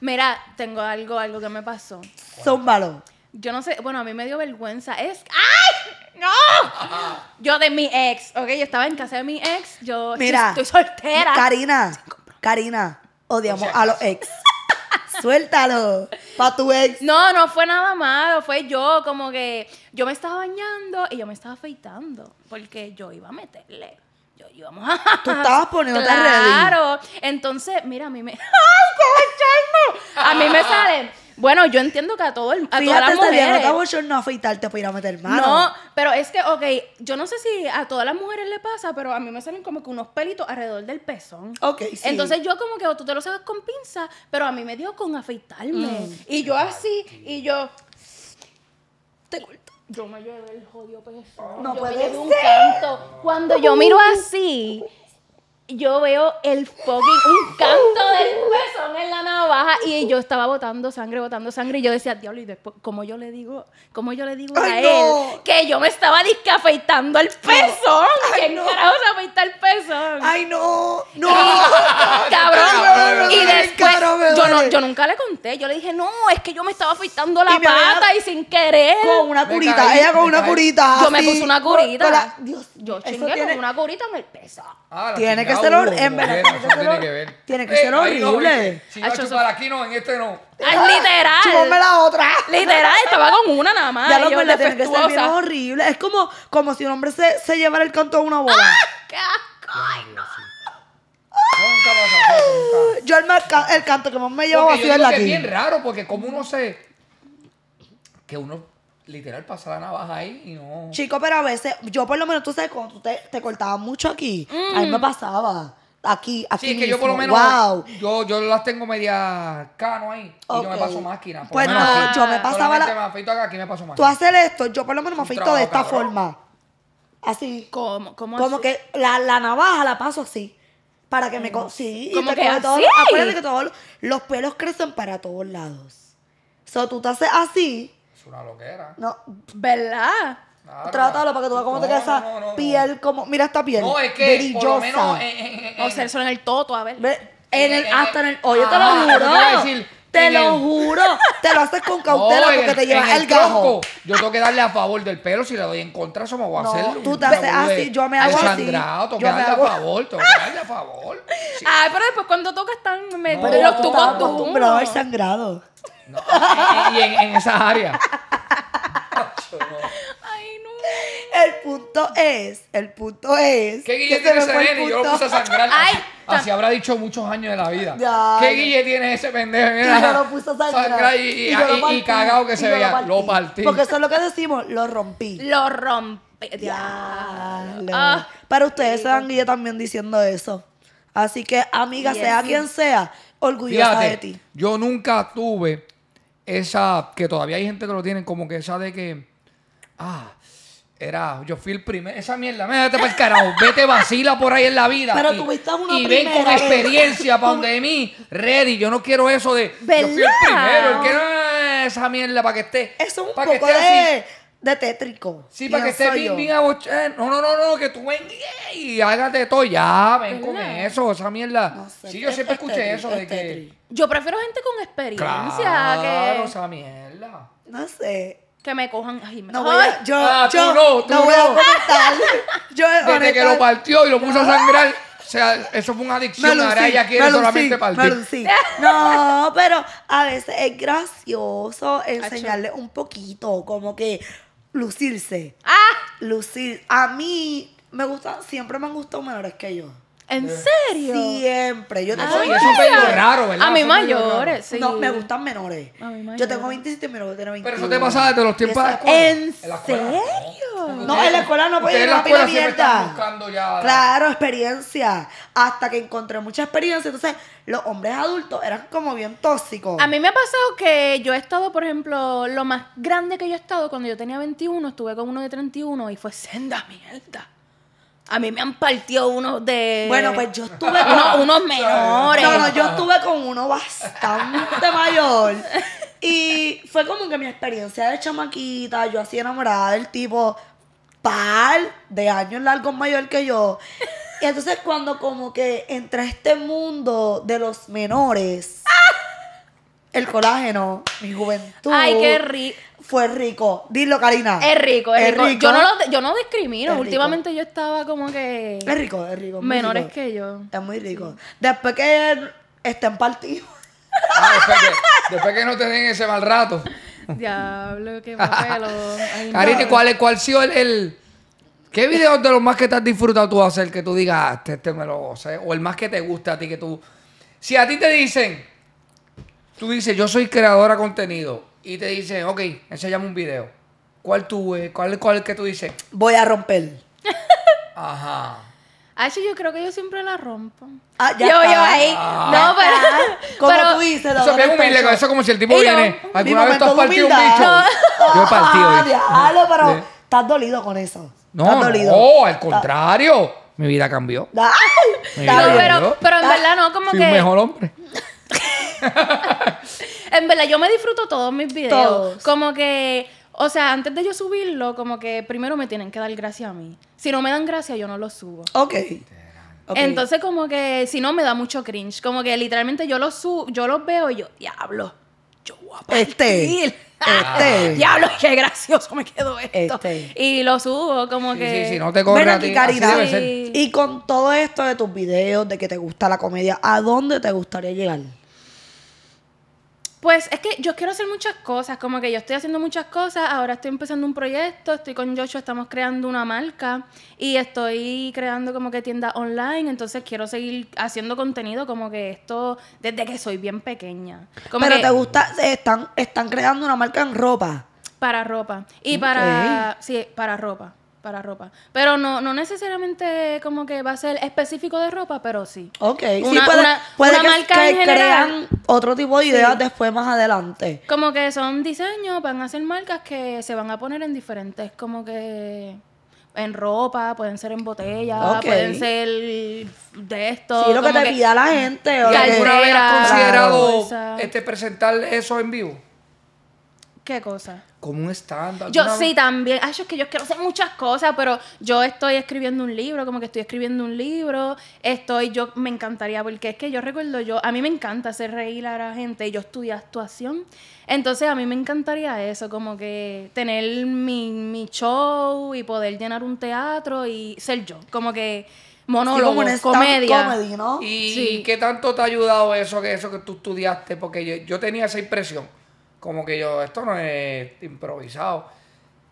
Mira, tengo algo, algo que me pasó. malos. Yo no sé, bueno, a mí me dio vergüenza. Es. ¡Ay! ¡No! Yo de mi ex, ¿ok? Yo estaba en casa de mi ex. Yo Mira, estoy, soltera. Karina, Karina, odiamos a los ex. Suéltalo. Pa' tu ex. No, no fue nada malo. Fue yo, como que yo me estaba bañando y yo me estaba afeitando. Porque yo iba a meterle yo íbamos a. Tú estabas poniendo Claro. Entonces, mira, a mí me. ¡Ay, qué A mí me sale. Bueno, yo entiendo que a todo el, a Fíjate, todas las mujeres. no te no afeitarte para ir a meter mano. No, pero es que, ok, yo no sé si a todas las mujeres le pasa, pero a mí me salen como que unos pelitos alrededor del pezón. Ok, sí. Entonces yo como que oh, tú te lo sabes con pinza, pero a mí me dio con afeitarme. Mm. Y yo así, y yo... Te, yo me llevé el jodido peso. No yo puede me un canto. Cuando yo miro así yo veo el fucking, un canto del pezón en la navaja y yo estaba botando sangre, botando sangre y yo decía, diablo, y después, ¿cómo yo le digo, Como yo le digo a él que yo me estaba discafeitando el pezón? que no. carajo se afeita el pezón? ¡Ay, no! ¡No! cabrón, y después, yo, no, yo nunca le conté, yo le dije, no, es que yo me estaba afeitando la pata y sin querer. Con una curita, ella con una curita. Yo me puse una curita. Dios, yo chingué con una curita en el pezón. Ah, tiene en verdad, tiene que eh, ser, horrible. si yo chupar aquí no, en este no. Ah, literal. Chupame la otra. Literal, estaba con una nada más. Ya lo veré, tiene que ser bien horrible. Es como, como si un hombre se, se llevara el canto a una bola. Ah, ¡Qué asco! ¡Ay, no! Yo el, el canto que más me llevaba así el la Es bien raro porque como uno se... Que uno literal pasar la navaja ahí y no. Chico, pero a veces, yo por lo menos, tú sabes, cuando tú te, te cortabas mucho aquí, ahí a mí me mm. pasaba. Aquí, aquí. Sí, que yo por lo menos. Wow. Yo, yo las tengo media cano ahí. Y yo me paso máquina. pues no, yo me pasaba la. Me afeito acá, aquí me paso máquina. Tú haces esto, yo por lo menos me afeito de esta forma. Así. ¿Cómo? Como que la, la navaja la paso así para que me sí y te así? Todo, acuérdate que todos los pelos crecen para todos lados so tú te haces así es una loquera. No, ¿verdad? Claro, Trátalo para que tú veas cómo te queda esa piel como. Mira esta piel. No, es que brillosa. por lo menos o sea, eso en el toto, a ver. En el, hasta en el. Oye, te lo ah, juro. te lo juro. Te lo haces con cautela porque te llevas el, el gajo. Yo tengo que darle a favor del pelo. Si le doy en contra, eso me voy a hacer. Tú te haces así, yo me hago así. Tengo que darle a favor, tengo que darle a favor. Ay, pero después cuando tocas tan. Me, pero tú acostumbras sangrado y en, esas áreas Ay, no. El punto es, el punto es. ¿Qué guille tiene ese nene? Yo lo puse a sangrar. así habrá dicho muchos años de la vida. ¿Qué guille tiene ese pendejo? Mira, y yo lo puse a sangrar. y, cagado que se veía. Lo partí. Porque eso es lo que decimos, lo rompí. Lo rompí. para ah, ustedes se dan guille también diciendo eso. Así que, amiga, sea quien sea, orgullosa de ti. Yo nunca tuve esa, que todavía hay gente que lo tiene, como que esa de que, ah, era, yo fui el primer, esa mierda, métete para el carajo, vete vacila por ahí en la vida. Pero y, una Y ven con experiencia para donde de mí, ready, yo no quiero eso de, yo fui el primero, el que esa mierda para que esté. que esté así de tétrico. Sí, para que esté bien, bien abochado. Eh, no, no, no, no, que tú vengas y hágate todo ya. Ven con eso, esa mierda. sí, yo siempre escuché eso de que. Yo prefiero gente con experiencia. Claro, que... esa mierda. No sé. Que me cojan. Ay, me... No voy yo, ah, tú no, tú no, Desde que lo partió y lo puso a sangrar. O sea, eso fue una adicción. ella quiere solamente partir. No, pero a veces es gracioso enseñarle un poquito, como que lucirse. ¡Ah! Lucir. A mí me gusta, siempre me han gustado menores que yo. ¿En eh. serio? Siempre. Yo tengo Eso es un raro, ¿verdad? A mí mayores, sí. No, me gustan menores. A mí mayores. Yo tengo 27 y mi novio tiene Pero eso te pasa desde los tiempos de la escuela. ¿En, serio? No, en la escuela no podía ir la pila abierta. claro, experiencia. Hasta que encontré mucha experiencia. Entonces, los hombres adultos eran como bien tóxicos. A mí me ha pasado que yo he estado, por ejemplo, lo más grande que yo he estado cuando yo tenía 21, estuve con uno de 31 y fue senda mierda. A mí me han partido unos de. Bueno, pues yo estuve con. unos menores. No, no, yo estuve con uno bastante mayor. Y fue como que mi experiencia de chamaquita, yo así enamorada del tipo, pal de años largos mayor que yo. Y entonces cuando como que entré a este mundo de los menores, el colágeno, mi juventud. Ay, qué rico. Fue rico. Dilo, Karina. Es rico, es, rico. Yo no, lo, yo no discrimino. Últimamente yo estaba como que... Es rico, es rico. Menores que yo. Es muy rico. Después que estén partidos Ah, después que, no te den ese mal rato. Diablo, qué cariño ¿cuál, ¿cuál ha sido el, ¿Qué video de los más que te has disfrutado tú hacer que tú digas, ah, este, este, me lo eh", O el más que te gusta a ti, que tú... Si a ti te dicen, tú dices, yo soy creadora de contenido, y te dicen, ok, enséñame un video. ¿Cuál tú, ¿Cuál, cuál es el que tú dices? Voy a romper. Ajá. Ay, ah, yo creo que yo siempre la rompo. Ah, yo, yo ahí. Ah. no, pero. Como tú dices, Eso es bien humilde, eso es como si el tipo viene. ¿Alguna vez tú has partido un bicho? Yo he partido. Ah, diablo, pero estás dolido con eso. No, no, al contrario. Mi vida cambió. no, pero, en verdad no, como que. un mejor hombre. en verdad, yo me disfruto todos mis videos. Como que o sea, antes de yo subirlo, como que primero me tienen que dar gracia a mí. Si no me dan gracia, yo no lo subo. Ok. Okay. Entonces, como que si no me da mucho cringe. Como que literalmente yo los subo, yo los veo y yo, diablo, yo voy a Este. Este. diablo, qué gracioso me quedó esto. Este. Y lo subo, como que. Sí, sí, no te corre a ti, Y con todo esto de tus videos, de que te gusta la comedia, ¿a dónde te gustaría llegar? Pues es que yo quiero hacer muchas cosas, como que yo estoy haciendo muchas cosas, ahora estoy empezando un proyecto, estoy con Joshua, estamos creando una marca y estoy creando como que tienda online, entonces quiero seguir haciendo contenido como que esto desde que soy bien pequeña. Pero te gusta, eh, están, están creando una marca en ropa. Para ropa. Y para, sí, para ropa para ropa. Pero no, no necesariamente como que va a ser específico de ropa, pero sí. Ok, una, puede, que, crean otro tipo de ideas después más adelante. Como que son diseños, van a ser marcas que se van a poner en diferentes, como que en ropa, pueden ser en botella, pueden ser de esto. Sí, lo que te pida la gente. O ¿Y alguna vez has considerado este, presentar eso en vivo? ¿Qué cosa? Como un estándar. Yo sí, también. Ay, es que yo quiero hacer muchas cosas, pero yo estoy escribiendo un libro, como que estoy escribiendo un libro, estoy, yo me encantaría, porque es que yo recuerdo, yo, a mí me encanta hacer reír a la gente, y yo estudié actuación, entonces a mí me encantaría eso, como que tener mi, mi show y poder llenar un teatro y ser yo, como que monólogo, comedia. ¿Y qué tanto te ha ayudado eso que, eso que tú estudiaste? Porque yo, yo tenía esa impresión como que yo, esto no es improvisado.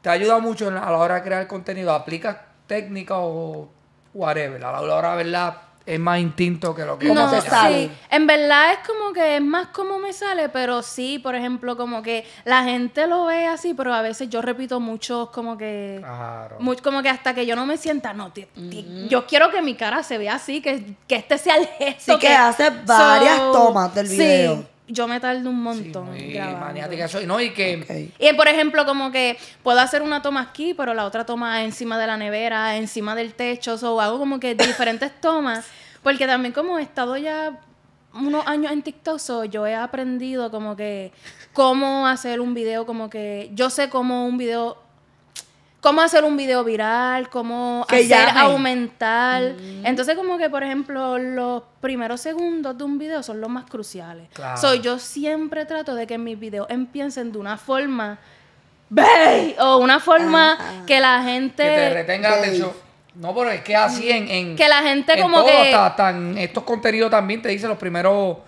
Te ayuda mucho a la hora de crear contenido, aplicas técnicas o whatever. A la hora, verdad, es más instinto que lo que no, se Sí. En verdad es como que es más como me sale, pero sí, por ejemplo, como que la gente lo ve así, pero a veces yo repito muchos como que claro. como que hasta que yo no me sienta, no, yo quiero que mi cara se vea así, que, este sea el gesto. Sí, que, hace varias tomas del video yo me tardo un montón. maniática soy, ¿no? Y que. por ejemplo, como que puedo hacer una toma aquí, pero la otra toma encima de la nevera, encima del techo, o hago como que diferentes tomas. Porque también, como he estado ya unos años en TikTok, yo he aprendido como que cómo hacer un video, como que yo sé cómo un video cómo hacer un video viral, cómo hacer aumentar. Mm. Entonces, como que, por ejemplo, los primeros segundos de un video son los más cruciales. Soy yo siempre trato de que mis videos empiecen de una forma ¡Bey! o una forma que la gente... Que te retenga la atención. No, pero es que así en... que la gente como que... estos contenidos también te dicen los primeros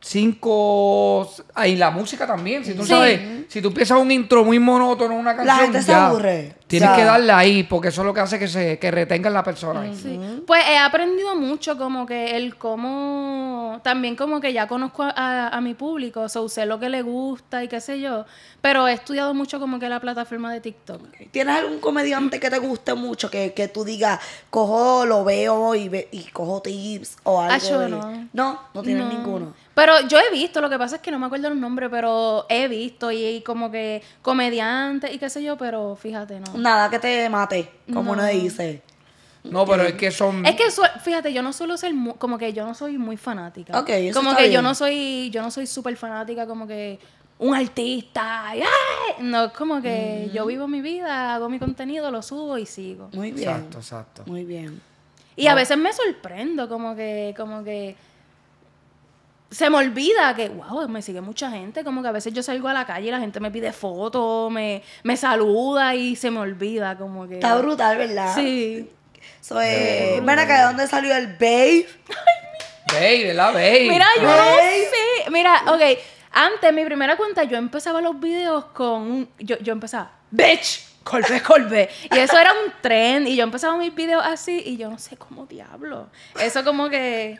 cinco. Ahí la música también. Si tú sabes, si tú empiezas un intro muy monótono, una canción. La gente se aburre. Tienes que darle ahí, porque eso es lo que hace que se que retengan la persona. Pues he aprendido mucho, como que el cómo. También, como que ya conozco a, mi público, o sea, usé lo que le gusta y qué sé yo. Pero he estudiado mucho, como que la plataforma de TikTok. ¿Tienes algún comediante que te guste mucho, que, que tú digas, cojo, lo veo y, cojo tips o algo? así ah, no. no. tienes ninguno. Pero yo he visto, lo que pasa es que no me acuerdo los nombre, pero he visto y, como que comediante y qué sé yo, pero fíjate, no. Nada que te mate, como no. dice. No, pero es eh, que son. Es que fíjate, yo no suelo ser como que yo no soy muy fanática. Ok, Como que yo no soy, yo no soy súper fanática, como que un artista. No, es como que mm. yo vivo mi vida, hago mi contenido, lo subo y sigo. Muy bien. Exacto, exacto. Muy bien. Y a ah. veces me sorprendo, como que, como que se me olvida que, wow, me sigue mucha gente. Como que a veces yo salgo a la calle y la gente me pide fotos, me, me saluda y se me olvida. Como que. Está brutal, ¿verdad? Sí. Soy. Eh, ¿de dónde salió el babe? babe, ¿verdad? Babe. Mira, yo babe. Mira, ok. Antes, mi primera cuenta, yo empezaba los videos con. yo, yo empezaba, bitch. Corbe, Corbe. Y eso era un tren. Y yo empezaba mis videos así y yo no sé cómo diablo. Eso como que.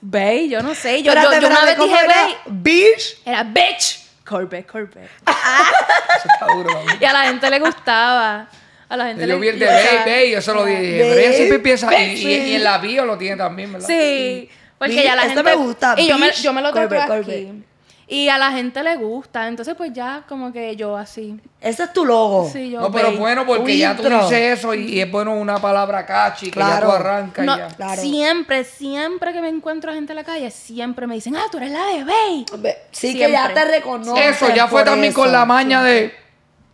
Bey, yo no sé. Yo, una vez dije Bey. Bitch. Era bitch. Corbe, Corbe. Ah. Eso está duro, Y a la gente le gustaba. A la gente yo le vi el de Bey, Bey, yo se lo dije. siempre Y, y, en la bio lo tiene también, ¿verdad? Sí. Porque ya la gente. me gusta. Y yo me, lo tengo aquí. Y a la gente le gusta. Entonces, pues ya, como que yo así. Ese es tu logo. Sí, yo. No, pero bueno, porque ya tú dices eso y, es bueno una palabra cachi claro. arranca ya Siempre, siempre que me encuentro a gente en la calle, siempre me dicen, ah, tú eres la de Bey. Sí, que ya te reconocen. Eso ya fue también con la maña de,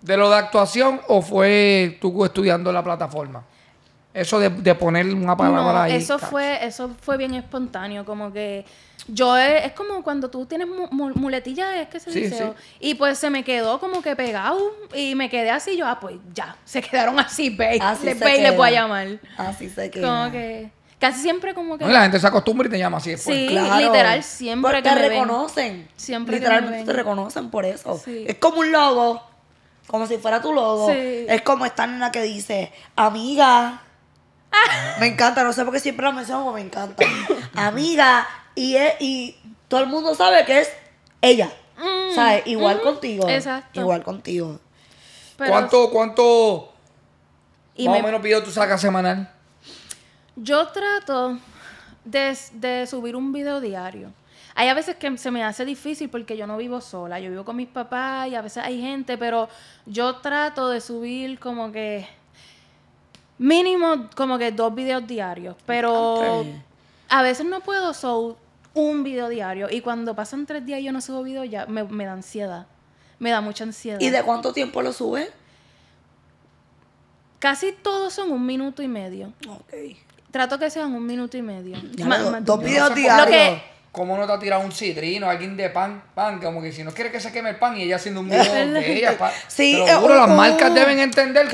de lo de actuación o fue tú estudiando la plataforma. Eso de, de poner una palabra no, ahí. Eso fue, eso fue bien espontáneo, como que yo eh, es, como cuando tú tienes muletilla, muletillas, es que se dice. Y pues se me quedó como que pegado y me quedé así. Yo, ah, pues ya, se quedaron así, ve. Así le, voy a llamar. Así se queda. Casi siempre como que... la gente se acostumbra y te llama así después. Sí, claro, literal, siempre pues que te reconocen. Siempre Literalmente te reconocen por eso. Es como un logo, como si fuera tu logo. Es como esta nena que dice, amiga, ah. me encanta, no sé por qué siempre la menciono, me encanta. Amiga, y, y todo el mundo sabe que es ella. Mm, ¿Sabes? Igual contigo. Exacto. Igual contigo. ¿Cuánto, cuánto y más o menos video tú sacas semanal? Yo trato de, subir un video diario. Hay a veces que se me hace difícil porque yo no vivo sola, yo vivo con mis papás y a veces hay gente, pero yo trato de subir como que mínimo como que dos videos diarios, pero a veces no puedo, so un video diario. Y cuando pasan tres días y yo no subo video, ya me, da ansiedad. Me da mucha ansiedad. ¿Y de cuánto tiempo lo sube? Casi todos son un minuto y medio. Ok. Trato que sean un minuto y medio. dos videos diarios. ¿Cómo no te ha tirado un citrino, alguien de pan, pan? Como que si no quiere que se queme el pan y ella haciendo un video de ella. sí, te eh, las marcas deben entender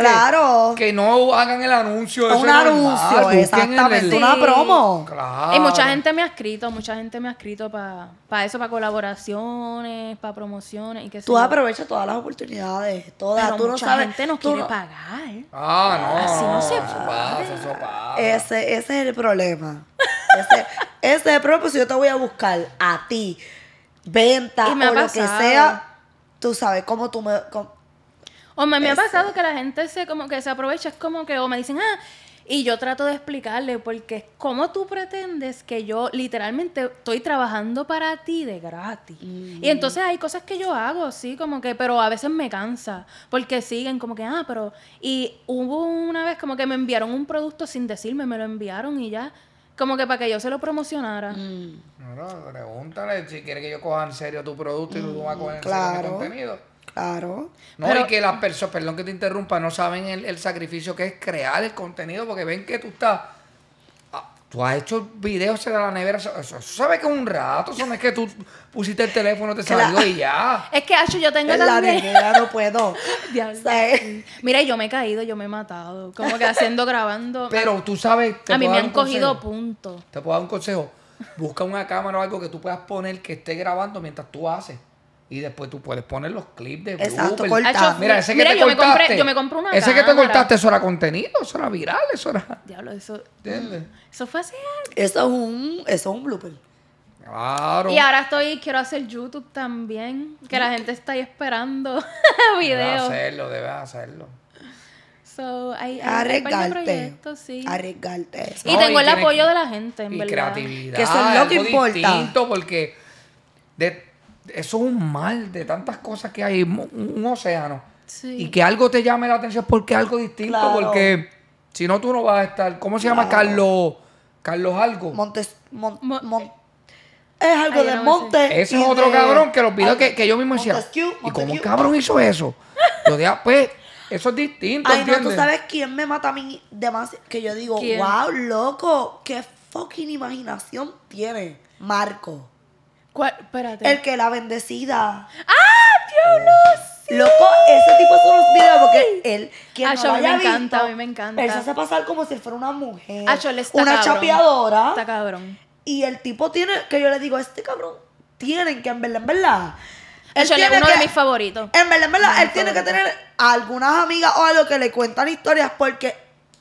que, no hagan el anuncio. Un anuncio, normal, exactamente, una promo. Claro. Y mucha gente me ha escrito, mucha gente me ha escrito para eso, para colaboraciones, para promociones y que Tú aprovechas todas las oportunidades, todas. Pero tú mucha no sabes, gente nos quiere pagar. Ah, no. Así no se pasa, eso pasa. Ese, ese es el problema. Ese, ese es pues yo te voy a buscar a ti, venta o lo que sea, tú sabes cómo tú me... o me, ha pasado que la gente se como que se aprovecha, es como que o me dicen, ah, y yo trato de explicarle, porque como tú pretendes que yo literalmente estoy trabajando para ti de gratis? Y mm. entonces hay cosas que yo hago, sí, como que, pero a veces me cansa, porque siguen como que, ah, pero, y hubo una vez como que me enviaron un producto sin decirme, me lo enviaron y ya. Como que para que yo se lo promocionara. Mm. No, pregúntale si quiere que yo coja en serio tu producto y tú vas a coger en contenido. Claro. No, y que las personas, perdón que te interrumpa, no saben el, el sacrificio que es crear el contenido porque ven que tú estás Tú has hecho videos de la nevera. ¿sabes que es un rato. Son es que tú pusiste el teléfono, te salió y ya. Es que, Acho, yo tengo en la nevera. no puedo. sé. Mira, yo me he caído, yo me he matado. Como que haciendo, grabando. Pero tú sabes. A mí me han cogido puntos. Te puedo dar un consejo. Busca una cámara o algo que tú puedas poner que esté grabando mientras tú haces y después tú puedes poner los clips de Exacto, ah, Mira, ese que te cortaste. yo me compré una Ese que te cortaste, eso era contenido, eso era viral, eso era. Diablo, eso. ¿Entiendes? Eso fue así. Eso es un, eso es un blooper. Claro. Y ahora estoy, quiero hacer YouTube también, que la gente está ahí esperando videos. Debes hacerlo, debes hacerlo. So, hay, arriesgarte. Sí. Arriesgarte. Y tengo el apoyo de la gente, en y creatividad. Que eso es lo que importa. porque eso es un mal de tantas cosas que hay, un, océano. Y que algo te llame la atención porque es algo distinto, porque si no tú no vas a estar. ¿Cómo se llama Carlos? Carlos algo. Montes. es algo de monte. Ese es otro cabrón que lo pidió que, yo mismo decía. ¿Y cómo un cabrón hizo eso? pues, eso es distinto. tú sabes quién me mata a mí demás. Que yo digo, wow, loco, qué fucking imaginación tiene Marco. ¿Cuál? Espérate. El que la bendecida. ¡Ah, dios Sí. Loco, ese tipo son los videos porque él, quien ah, no a mí me encanta, a mí me encanta. Él se hace pasar como si fuera una mujer. Ah, yo está una chapeadora. Está cabrón. Y el tipo tiene, que yo le digo, este cabrón, tienen que, en verdad, en verdad. Él Acho, uno de mis favoritos. En verdad, en verdad, él tiene que tener algunas amigas o algo que le cuentan historias porque,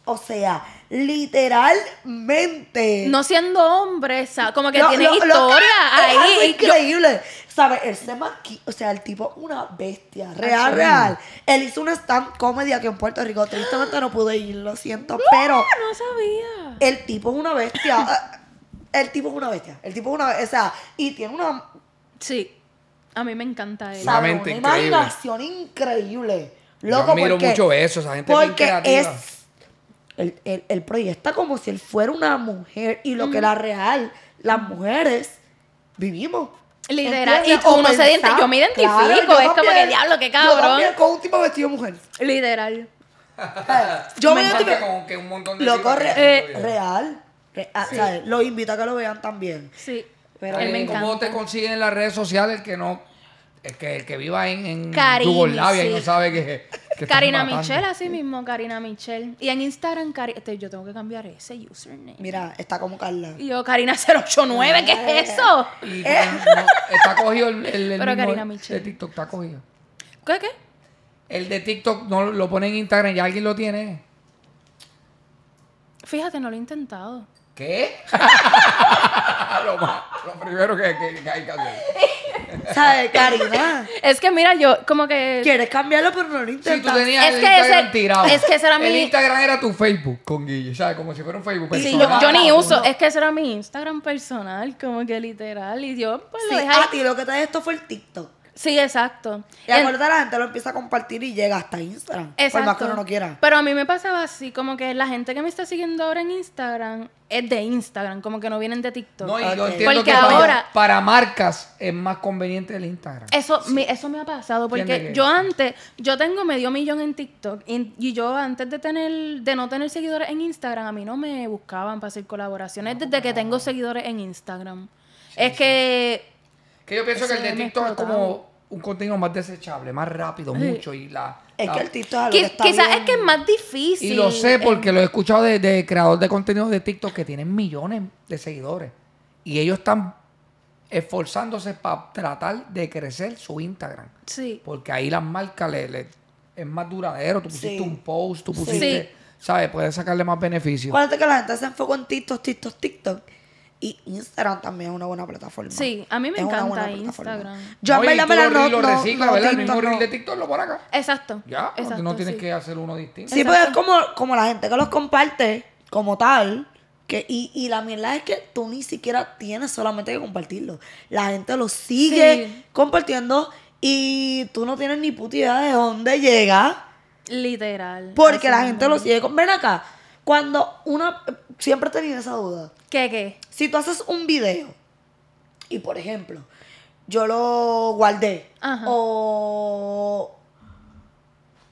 o sea, literalmente. No siendo hombre, ¿sabes? como que tiene historia ahí. Es increíble. sabe El tema o sea, el tipo una bestia, real, real. Él hizo una stand comedy aquí en Puerto Rico. Tristemente no pude ir, lo siento, pero. No sabía. Eh, el tipo es una bestia. el tipo es una bestia. El tipo es una bestia. O sea, y tiene una. Sí. A mí me encanta él. Una imaginación increíble. Loco, Yo mucho eso, esa gente Porque es el proyecto está proyecta como si él fuera una mujer y lo que la real, las mujeres vivimos. Literal, y como se se yo me identifico, es como que diablo, qué cabrón. Yo con un tipo vestido de mujer. Literal. yo me, identifico con que un montón de Loco, eh, real. real ah, invito a que lo vean también. Sí. Pero eh, ¿Cómo te consiguen en las redes sociales que no el eh, que, que viva en, en y no sabe que Karina Michelle, así mismo, Karina Michelle. Y en Instagram, Karina. Este, yo tengo que cambiar ese username. Mira, está como Carla. Y yo, Karina089, ¿qué es eso? está cogido el, el, de TikTok, está cogido. ¿Qué, qué? El de TikTok no lo pone en Instagram, ya alguien lo tiene. Fíjate, no lo he intentado. ¿Qué? lo, más, lo primero que, que hay que hacer. ¿Sabes, Karina? es que mira, yo como que. Quieres cambiarlo, por no Instagram? intentas. Sí, tú tenías es que Instagram tirado. Es que ese era mi. El Instagram era tu Facebook con Guille, ¿sabes? Como si fuera un Facebook personal. Sí, yo, ni uso. Es que ese era mi Instagram personal, como que literal. Y yo, pues A ti lo que te esto fue el TikTok. Sí, exacto. Y a la gente lo empieza a compartir y llega hasta Instagram. Exacto. Por más que uno no quiera. Pero a mí me pasaba así, como que la gente que me está siguiendo ahora en Instagram es de Instagram, como que no vienen de TikTok. No, y yo entiendo porque que ahora, para, marcas es más conveniente el Instagram. Eso, me, eso me ha pasado, porque yo antes, yo tengo medio millón en TikTok y, yo antes de tener, de no tener seguidores en Instagram, a mí no me buscaban para hacer colaboraciones desde que tengo seguidores en Instagram. es que yo pienso que el de TikTok es como un contenido más desechable, más rápido, mucho. Y la, es que el TikTok es algo que, Quizás es que es más difícil. Y lo sé eh. porque lo he escuchado de, de creador de contenido de TikTok que tienen millones de seguidores. Y ellos están esforzándose para tratar de crecer su Instagram. Sí. Porque ahí las marcas le, le es más duradero. Tú pusiste un post, tú pusiste, ¿sabes? Puedes sacarle más beneficio. Acuérdate que la gente se enfocó en TikTok, TikTok, TikTok. Y Instagram también es una buena plataforma. Sí, a mí me encanta Instagram. Yo en verdad me la no, lo no, ¿verdad? el mismo de TikTok lo por acá. Exacto. Ya, pues, Exacto, no tienes que hacer uno distinto. Sí, pues es como, como la gente que los comparte como tal. Que, y, y la mierda es que tú ni siquiera tienes solamente que compartirlo. La gente lo sigue compartiendo y tú no tienes ni puta idea de dónde llega. Literal. Porque la gente lo sigue. Ven acá. Cuando una. Siempre he esa duda. ¿Qué, qué? Si tú haces un video y, por ejemplo, yo lo guardé o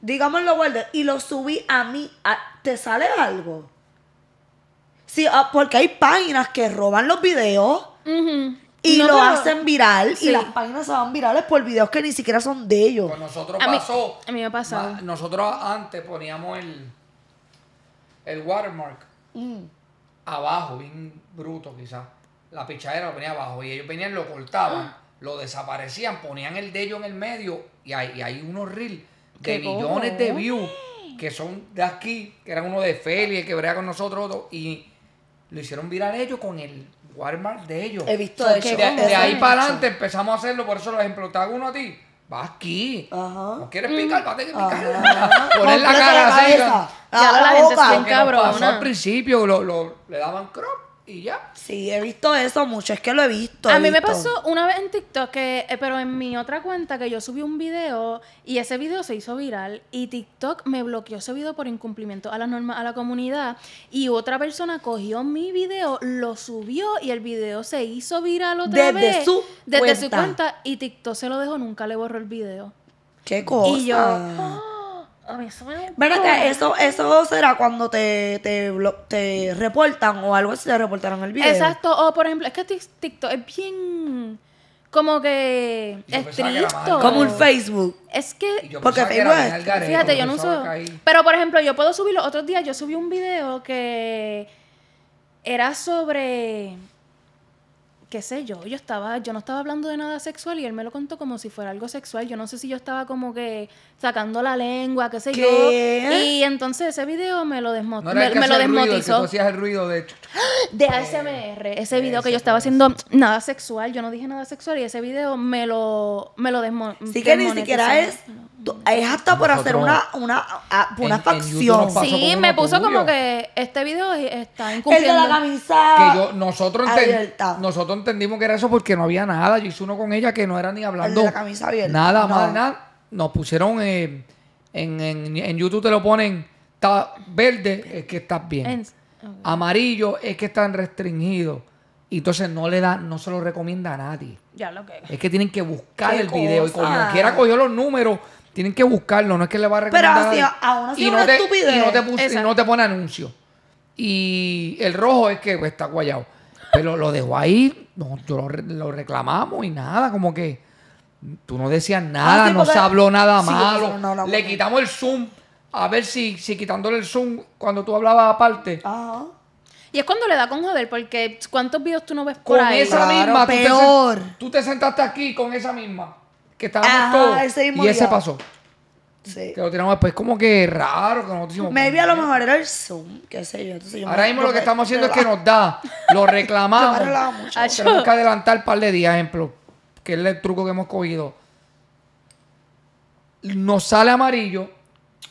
digamos lo guardé y lo subí a mí, ¿te sale algo? Sí, ah, porque hay páginas que roban los videos y lo hacen viral y las páginas se van virales por videos que ni siquiera son de ellos. nosotros a pasó. Mí, a mí me pasó. Nosotros antes poníamos el, el watermark. Mm abajo, bien bruto quizás. La pichadera lo ponía abajo y ellos venían, lo cortaban, ah. lo desaparecían, ponían el de ellos en el medio y hay, hay unos reels de millones de views que son de aquí, que eran uno de Feli, el que brea con nosotros, y lo hicieron virar ellos con el Walmart de ellos. He visto de, de, ahí para adelante empezamos a hacerlo, por eso los ejemplo, te hago uno a ti va aquí. Ajá. No quieres picar, va a tener que picar. Poner la cara así. Ya la, ah, la, la gente es bien cabrona. Pasó al principio lo, lo, le daban crop y ya. Sí, he visto eso mucho, es que lo he visto. a mí me pasó una vez en TikTok, que, eh, pero en mi otra cuenta, que yo subí un video y ese video se hizo viral y TikTok me bloqueó ese video por incumplimiento a las normas, a la comunidad y otra persona cogió mi video, lo subió y el video se hizo viral otra desde vez. desde su cuenta y TikTok se lo dejó, nunca le borró el video. ¿Qué cosa? Y yo eso eso, será cuando te, te, reportan o algo así, te reportaron el video. Exacto, o por ejemplo, es que TikTok es bien como que estricto. Como un Facebook. Es que. Porque fíjate, yo no uso. Pero por ejemplo, yo puedo subirlo. otros días. Yo subí un video que era sobre qué sé yo, yo estaba, yo no estaba hablando de nada sexual y él me lo contó como si fuera algo sexual. Yo no sé si yo estaba como que sacando la lengua, qué sé ¿Qué? yo. Y entonces ese video me lo desmotizó. No me, lo desmotizó. hacías el ruido de de ASMR, eh, ese video que yo estaba haciendo nada sexual, yo no dije nada sexual y ese video me lo me lo desmo Sí que ni siquiera es es hasta por hacer una, facción. sí, me puso como que este video está incumpliendo. El de la camisa. Que nosotros, nosotros entendimos que era eso porque no había nada. Yo hice uno con ella que no era ni hablando. El de la camisa abierta. Nada, más nada. Nos pusieron eh, en, YouTube te lo ponen está verde, es que estás bien. Amarillo es que están restringidos. Y entonces no le da, no se lo recomienda a nadie. Ya Es que tienen que buscar el video. Y cualquiera cogió los números tienen que buscarlo, no es que le va a recomendar. Pero aún así no te, estupidez. y no te, pone anuncio. Y el rojo es que pues, está guayado. Pero lo dejó ahí, no, lo, reclamamos y nada, como que tú no decías ah, nada, no se habló nada malo. le quitamos el zoom, a ver si, si quitándole el zoom cuando tú hablabas aparte. Y es cuando le da con joder, porque ¿cuántos videos tú no ves por ahí? Con esa misma, peor. tú te sentaste aquí con esa misma que estábamos todos. y ese pasó. Sí. Que lo tiramos después. Como que raro que nosotros hicimos. Maybe a lo ¿eh? mejor era el Zoom, qué sé yo. Ahora mismo lo que estamos haciendo es que nos da, lo reclamamos. Tenemos que adelantar un par de días, ejemplo, que es el truco que hemos cogido. Nos sale amarillo,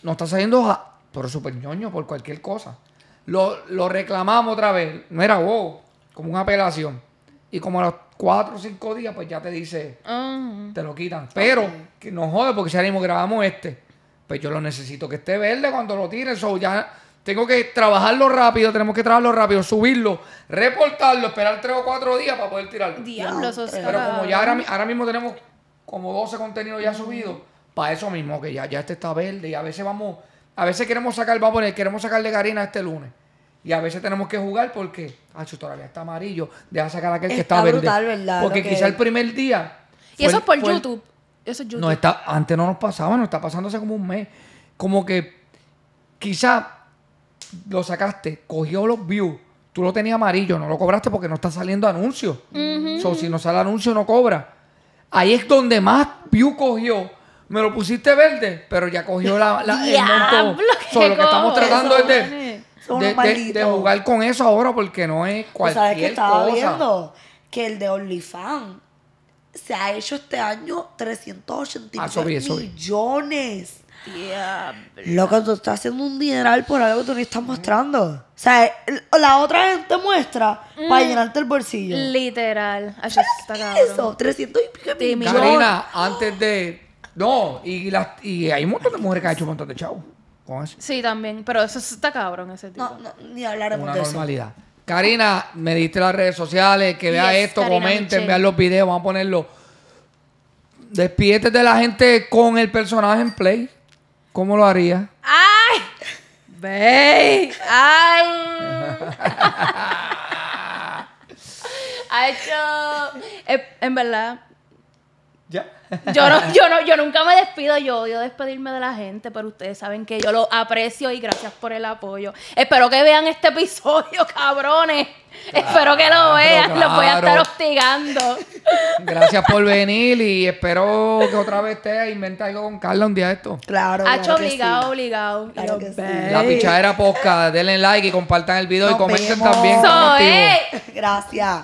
nos está saliendo, por súper ñoño por cualquier cosa. Lo, lo reclamamos otra vez. No era wow, como una apelación. Y como a los cuatro o cinco días, pues ya te dice, ah. te lo quitan. Pero, que no jode, porque si ahora mismo grabamos este, pues yo lo necesito que esté verde cuando lo tire. So ya tengo que trabajarlo rápido, tenemos que trabajarlo rápido, subirlo, reportarlo, esperar tres o cuatro días para poder tirarlo. Pero como ya ahora, mismo tenemos como 12 contenidos ya subidos, para eso mismo, que ya, ya este está verde y a veces vamos, a veces queremos sacar, vamos a poner, queremos sacarle Garina este lunes. Y a veces tenemos que jugar porque, ah, todavía está amarillo, deja sacar aquel que está, verde. Porque quizá el primer día. Y eso es por YouTube. eso YouTube. No está, antes no nos pasaba, nos está pasando hace como un mes. Como que quizá lo sacaste, cogió los views, tú lo tenías amarillo, no lo cobraste porque no está saliendo anuncio. o si no sale anuncio, no cobra. Ahí es donde más views cogió. Me lo pusiste verde, pero ya cogió la, la el monto. lo que estamos tratando es de de, jugar con eso ahora porque no es cualquier ¿Sabes que estaba viendo? Que el de OnlyFans se ha hecho este año 380 ah, Lo millones. Loco, tú estás haciendo un dineral por algo que tú no estás mm. mostrando. O sea, la otra gente muestra para mm. llenarte el bolsillo. Literal. Eso eso? 300 y millones. Carina, antes de. No, y, y hay un montón de mujeres que han hecho un montón de chavos. Sí, también. Pero eso está cabrón, ese tipo. No, no ni hablar de eso. normalidad. Karina, me diste las redes sociales, que vea esto, comenten, vean los videos, vamos a ponerlo. Despídete de la gente con el personaje en play. ¿Cómo lo harías? ¡Ay! ¡Ve! ¡Ay! ha hecho. Eh, en verdad, ¿Ya? Yo no, yo no, yo nunca me despido, yo odio despedirme de la gente, pero ustedes saben que yo lo aprecio y gracias por el apoyo. Espero que vean este episodio, cabrones. espero que lo vean, los voy a estar hostigando. Gracias por venir y espero que otra vez te invente algo con Carla un día esto. Claro. Ha obligado, obligado. Claro que sí. La pichadera posca, denle like y compartan el video y comenten también también. es. Gracias.